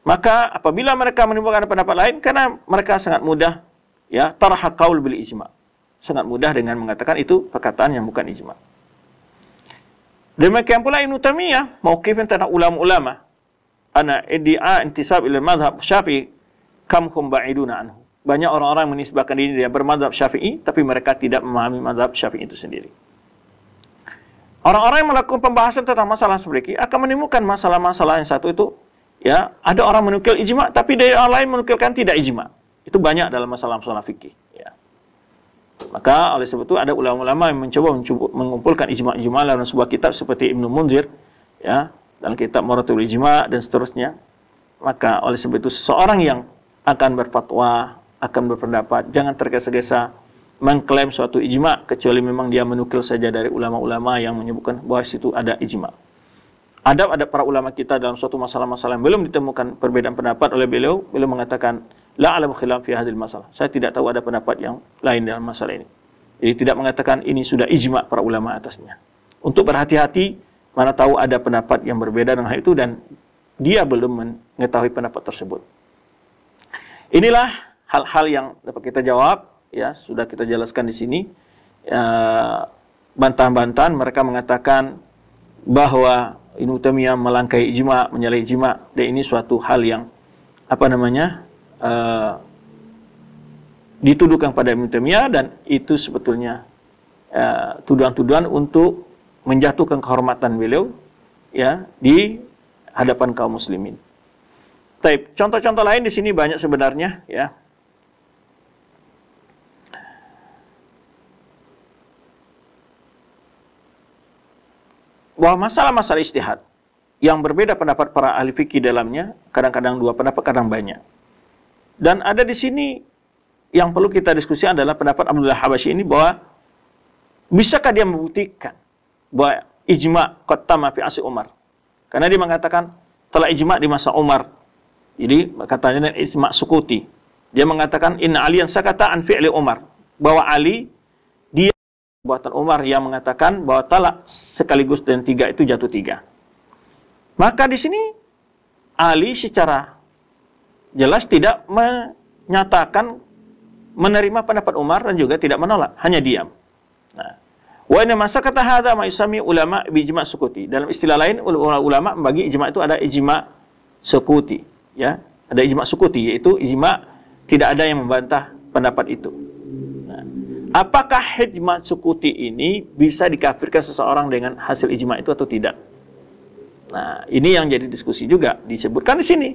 Maka apabila mereka menemukan pendapat lain karena mereka sangat mudah ya tarha qaul bil ijma sangat mudah dengan mengatakan itu perkataan yang bukan ijma. Demikian pula Ibn mawkif yang terhadap ulama-ulama. Ana iddi'a intisab ila mazhab syafi'i kam hum ba'iduna anhu. Banyak orang-orang menisbahkan diri dia bermazhab syafi'i, tapi mereka tidak memahami mazhab syafi'i itu sendiri. Orang-orang yang melakukan pembahasan tentang masalah seperti ini akan menemukan masalah-masalah yang satu itu ya ada orang menukil ijma tapi dari orang lain menukilkan tidak ijma. Itu banyak dalam masalah-masalah fikih. Maka oleh sebab itu ada ulama-ulama yang mencoba mengumpulkan ijma-ijma dalam sebuah kitab seperti Ibnu Munzir ya, dalam kitab Muratul Ijma dan seterusnya. Maka oleh sebab itu seseorang yang akan berfatwa, akan berpendapat, jangan tergesa-gesa mengklaim suatu ijma kecuali memang dia menukil saja dari ulama-ulama yang menyebutkan bahwa situ ada ijma. Adab ada para ulama kita dalam suatu masalah-masalah yang belum ditemukan perbedaan pendapat oleh beliau, beliau mengatakan La alam khilam fi hadil masalah. Saya tidak tahu ada pendapat yang lain dalam masalah ini. Jadi tidak mengatakan ini sudah ijma para ulama atasnya. Untuk berhati-hati, mana tahu ada pendapat yang berbeda dengan hal itu dan dia belum mengetahui pendapat tersebut. Inilah hal-hal yang dapat kita jawab, ya sudah kita jelaskan di sini. E, ya, Bantahan-bantahan mereka mengatakan bahwa Ibnu Taimiyah melangkai ijma, menyalahi ijma, dan ini suatu hal yang apa namanya Eh, dituduhkan pada Ibn Taimiyah dan itu sebetulnya eh, tuduhan-tuduhan untuk menjatuhkan kehormatan beliau ya di hadapan kaum muslimin. Taib. Contoh-contoh lain di sini banyak sebenarnya ya. Bahwa masalah-masalah istihad yang berbeda pendapat para ahli fikih dalamnya, kadang-kadang dua pendapat, kadang banyak. Dan ada di sini yang perlu kita diskusi adalah pendapat Abdullah Habasyi ini bahwa bisakah dia membuktikan bahwa ijma kota mafi asy Umar? Karena dia mengatakan telah ijma di masa Umar. Jadi katanya ijma sukuti. Dia mengatakan inna yang sakata an fi'li Umar. Bahwa Ali dia buatan Umar yang mengatakan bahwa talak sekaligus dan tiga itu jatuh tiga. Maka di sini Ali secara jelas tidak menyatakan menerima pendapat Umar dan juga tidak menolak, hanya diam. Nah, wa inna masa kata hadza ma'isami ulama ijma sukuti. Dalam istilah lain ulama membagi ijma itu ada ijma sukuti, ya. Ada ijma sukuti yaitu ijma tidak ada yang membantah pendapat itu. Nah, apakah ijma sukuti ini bisa dikafirkan seseorang dengan hasil ijma itu atau tidak? Nah, ini yang jadi diskusi juga disebutkan di sini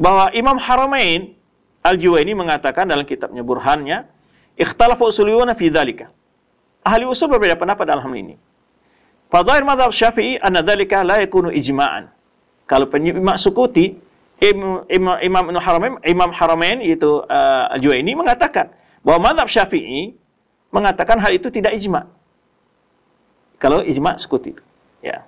bahwa Imam Haramain Al-Juwaini mengatakan dalam kitabnya Burhannya, ikhtalafu usuliyuna fi dhalika. Ahli usul berbeda pendapat dalam hal ini. Fadhair madhab syafi'i anna dhalika la yakunu ijma'an. Kalau penyimak sukuti, Imam, Imam, Imam Haramain, Imam Haramain yaitu uh, Al-Juwaini mengatakan bahwa madhab syafi'i mengatakan hal itu tidak ijma. Kalau ijma sukuti. Ya.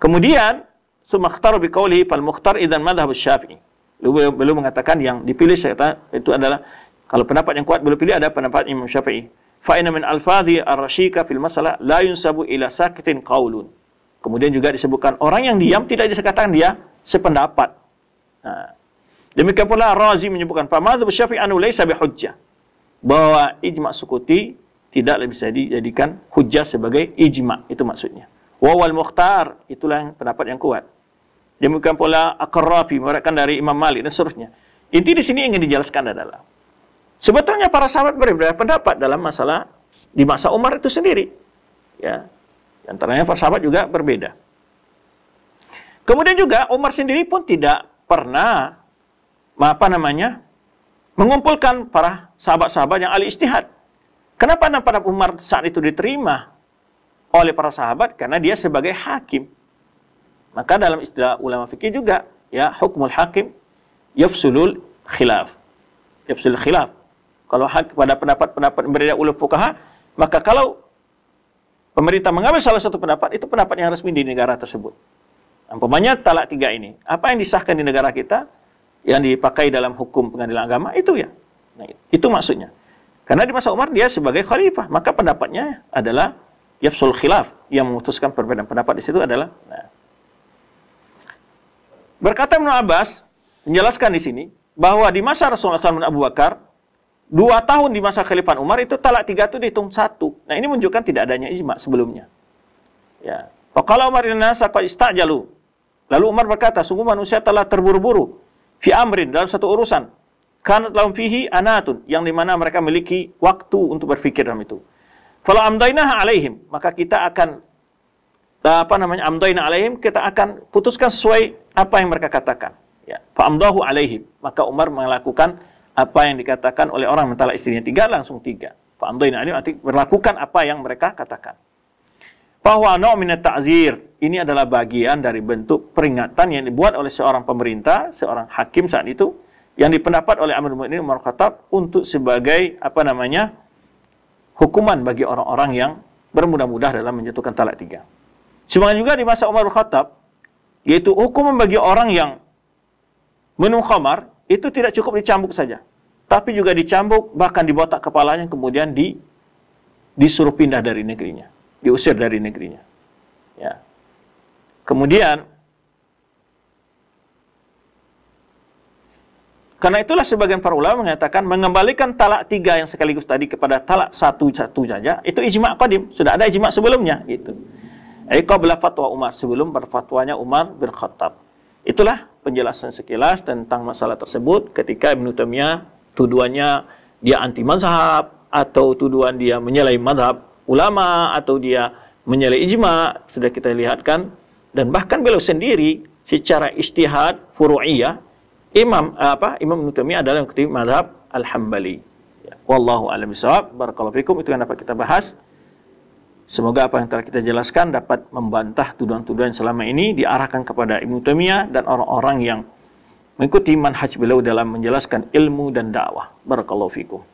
Kemudian Sumakhtar biqaulihi fal mukhtar idan madhab syafi'i. Beliau, beliau mengatakan yang dipilih saya kata, itu adalah kalau pendapat yang kuat beliau pilih ada pendapat Imam Syafi'i. Fa inna min alfadhi ar-rashika fil masalah la yunsabu ila sakitin qaulun. Kemudian juga disebutkan orang yang diam tidak disekatakan dia sependapat. Nah, demikian pula Razi menyebutkan famadhu Syafi'i anu laisa bihujjah. Bahwa ijma' sukuti tidak bisa dijadikan hujah sebagai ijma' itu maksudnya. Wawal mukhtar itulah pendapat yang kuat. Demikian pula Akrafi meriwayatkan dari Imam Malik dan seterusnya. Inti di sini ingin dijelaskan adalah sebetulnya para sahabat berbeda pendapat dalam masalah di masa Umar itu sendiri. Ya. Antaranya para sahabat juga berbeda. Kemudian juga Umar sendiri pun tidak pernah apa namanya mengumpulkan para sahabat-sahabat yang ahli istihad. Kenapa pendapat Umar saat itu diterima oleh para sahabat? Karena dia sebagai hakim. Maka dalam istilah ulama fikih juga ya hukmul hakim yafsulul khilaf. Yafsulul khilaf. Kalau hak pada pendapat-pendapat berbeda ulama fukaha, maka kalau pemerintah mengambil salah satu pendapat, itu pendapat yang resmi di negara tersebut. Umpamanya talak tiga ini. Apa yang disahkan di negara kita, yang dipakai dalam hukum pengadilan agama, itu ya. Nah, itu maksudnya. Karena di masa Umar dia sebagai khalifah, maka pendapatnya adalah yafsul khilaf yang memutuskan perbedaan pendapat di situ adalah Berkata Ibnu Abbas, menjelaskan di sini, bahwa di masa Rasulullah SAW Abu Bakar, dua tahun di masa khalifah Umar itu talak tiga itu dihitung satu. Nah ini menunjukkan tidak adanya ijma sebelumnya. Ya. Kalau Umar ini nasa istajalu. Lalu Umar berkata, sungguh manusia telah terburu-buru fi amrin dalam satu urusan. Karena dalam fihi anatun yang dimana mereka memiliki waktu untuk berfikir dalam itu. Kalau amdainah alaihim maka kita akan Eh, apa namanya amdoina alaihim kita akan putuskan sesuai apa yang mereka katakan ya amdahu alaihim maka Umar melakukan apa yang dikatakan oleh orang mentala istrinya tiga langsung tiga amdoina alaihim arti berlakukan apa yang mereka katakan bahwa no an'u minat ta'zir ini adalah bagian dari bentuk peringatan yang dibuat oleh seorang pemerintah seorang hakim saat itu yang dipendapat oleh Amirul Mukminin Umar Khattab untuk sebagai apa namanya hukuman bagi orang-orang yang bermudah-mudah dalam menjatuhkan talak tiga. Sebagaimana juga di masa Umar Khattab, yaitu hukum bagi orang yang minum khamar itu tidak cukup dicambuk saja, tapi juga dicambuk bahkan dibotak kepalanya kemudian di disuruh pindah dari negerinya, diusir dari negerinya. Ya. Kemudian Karena itulah sebagian para ulama mengatakan mengembalikan talak tiga yang sekaligus tadi kepada talak satu satu saja itu ijma qadim sudah ada ijma sebelumnya gitu bela fatwa Umar sebelum berfatwanya Umar bin Itulah penjelasan sekilas tentang masalah tersebut ketika Ibnu Taimiyah tuduhannya dia anti mazhab atau tuduhan dia menyalahi mazhab ulama atau dia menyalahi ijma sudah kita lihatkan dan bahkan beliau sendiri secara istihad furu'iyah Imam eh, apa Imam Ibn Taimiyah adalah yang ketiga mazhab Al-Hambali. Ya, wallahu a'lam bishawab. Barakallahu fikum itu yang dapat kita bahas. Semoga apa yang telah kita jelaskan dapat membantah tuduhan-tuduhan selama ini diarahkan kepada Ibnu Taimiyah dan orang-orang yang mengikuti manhaj beliau dalam menjelaskan ilmu dan dakwah. Barakallahu fikum.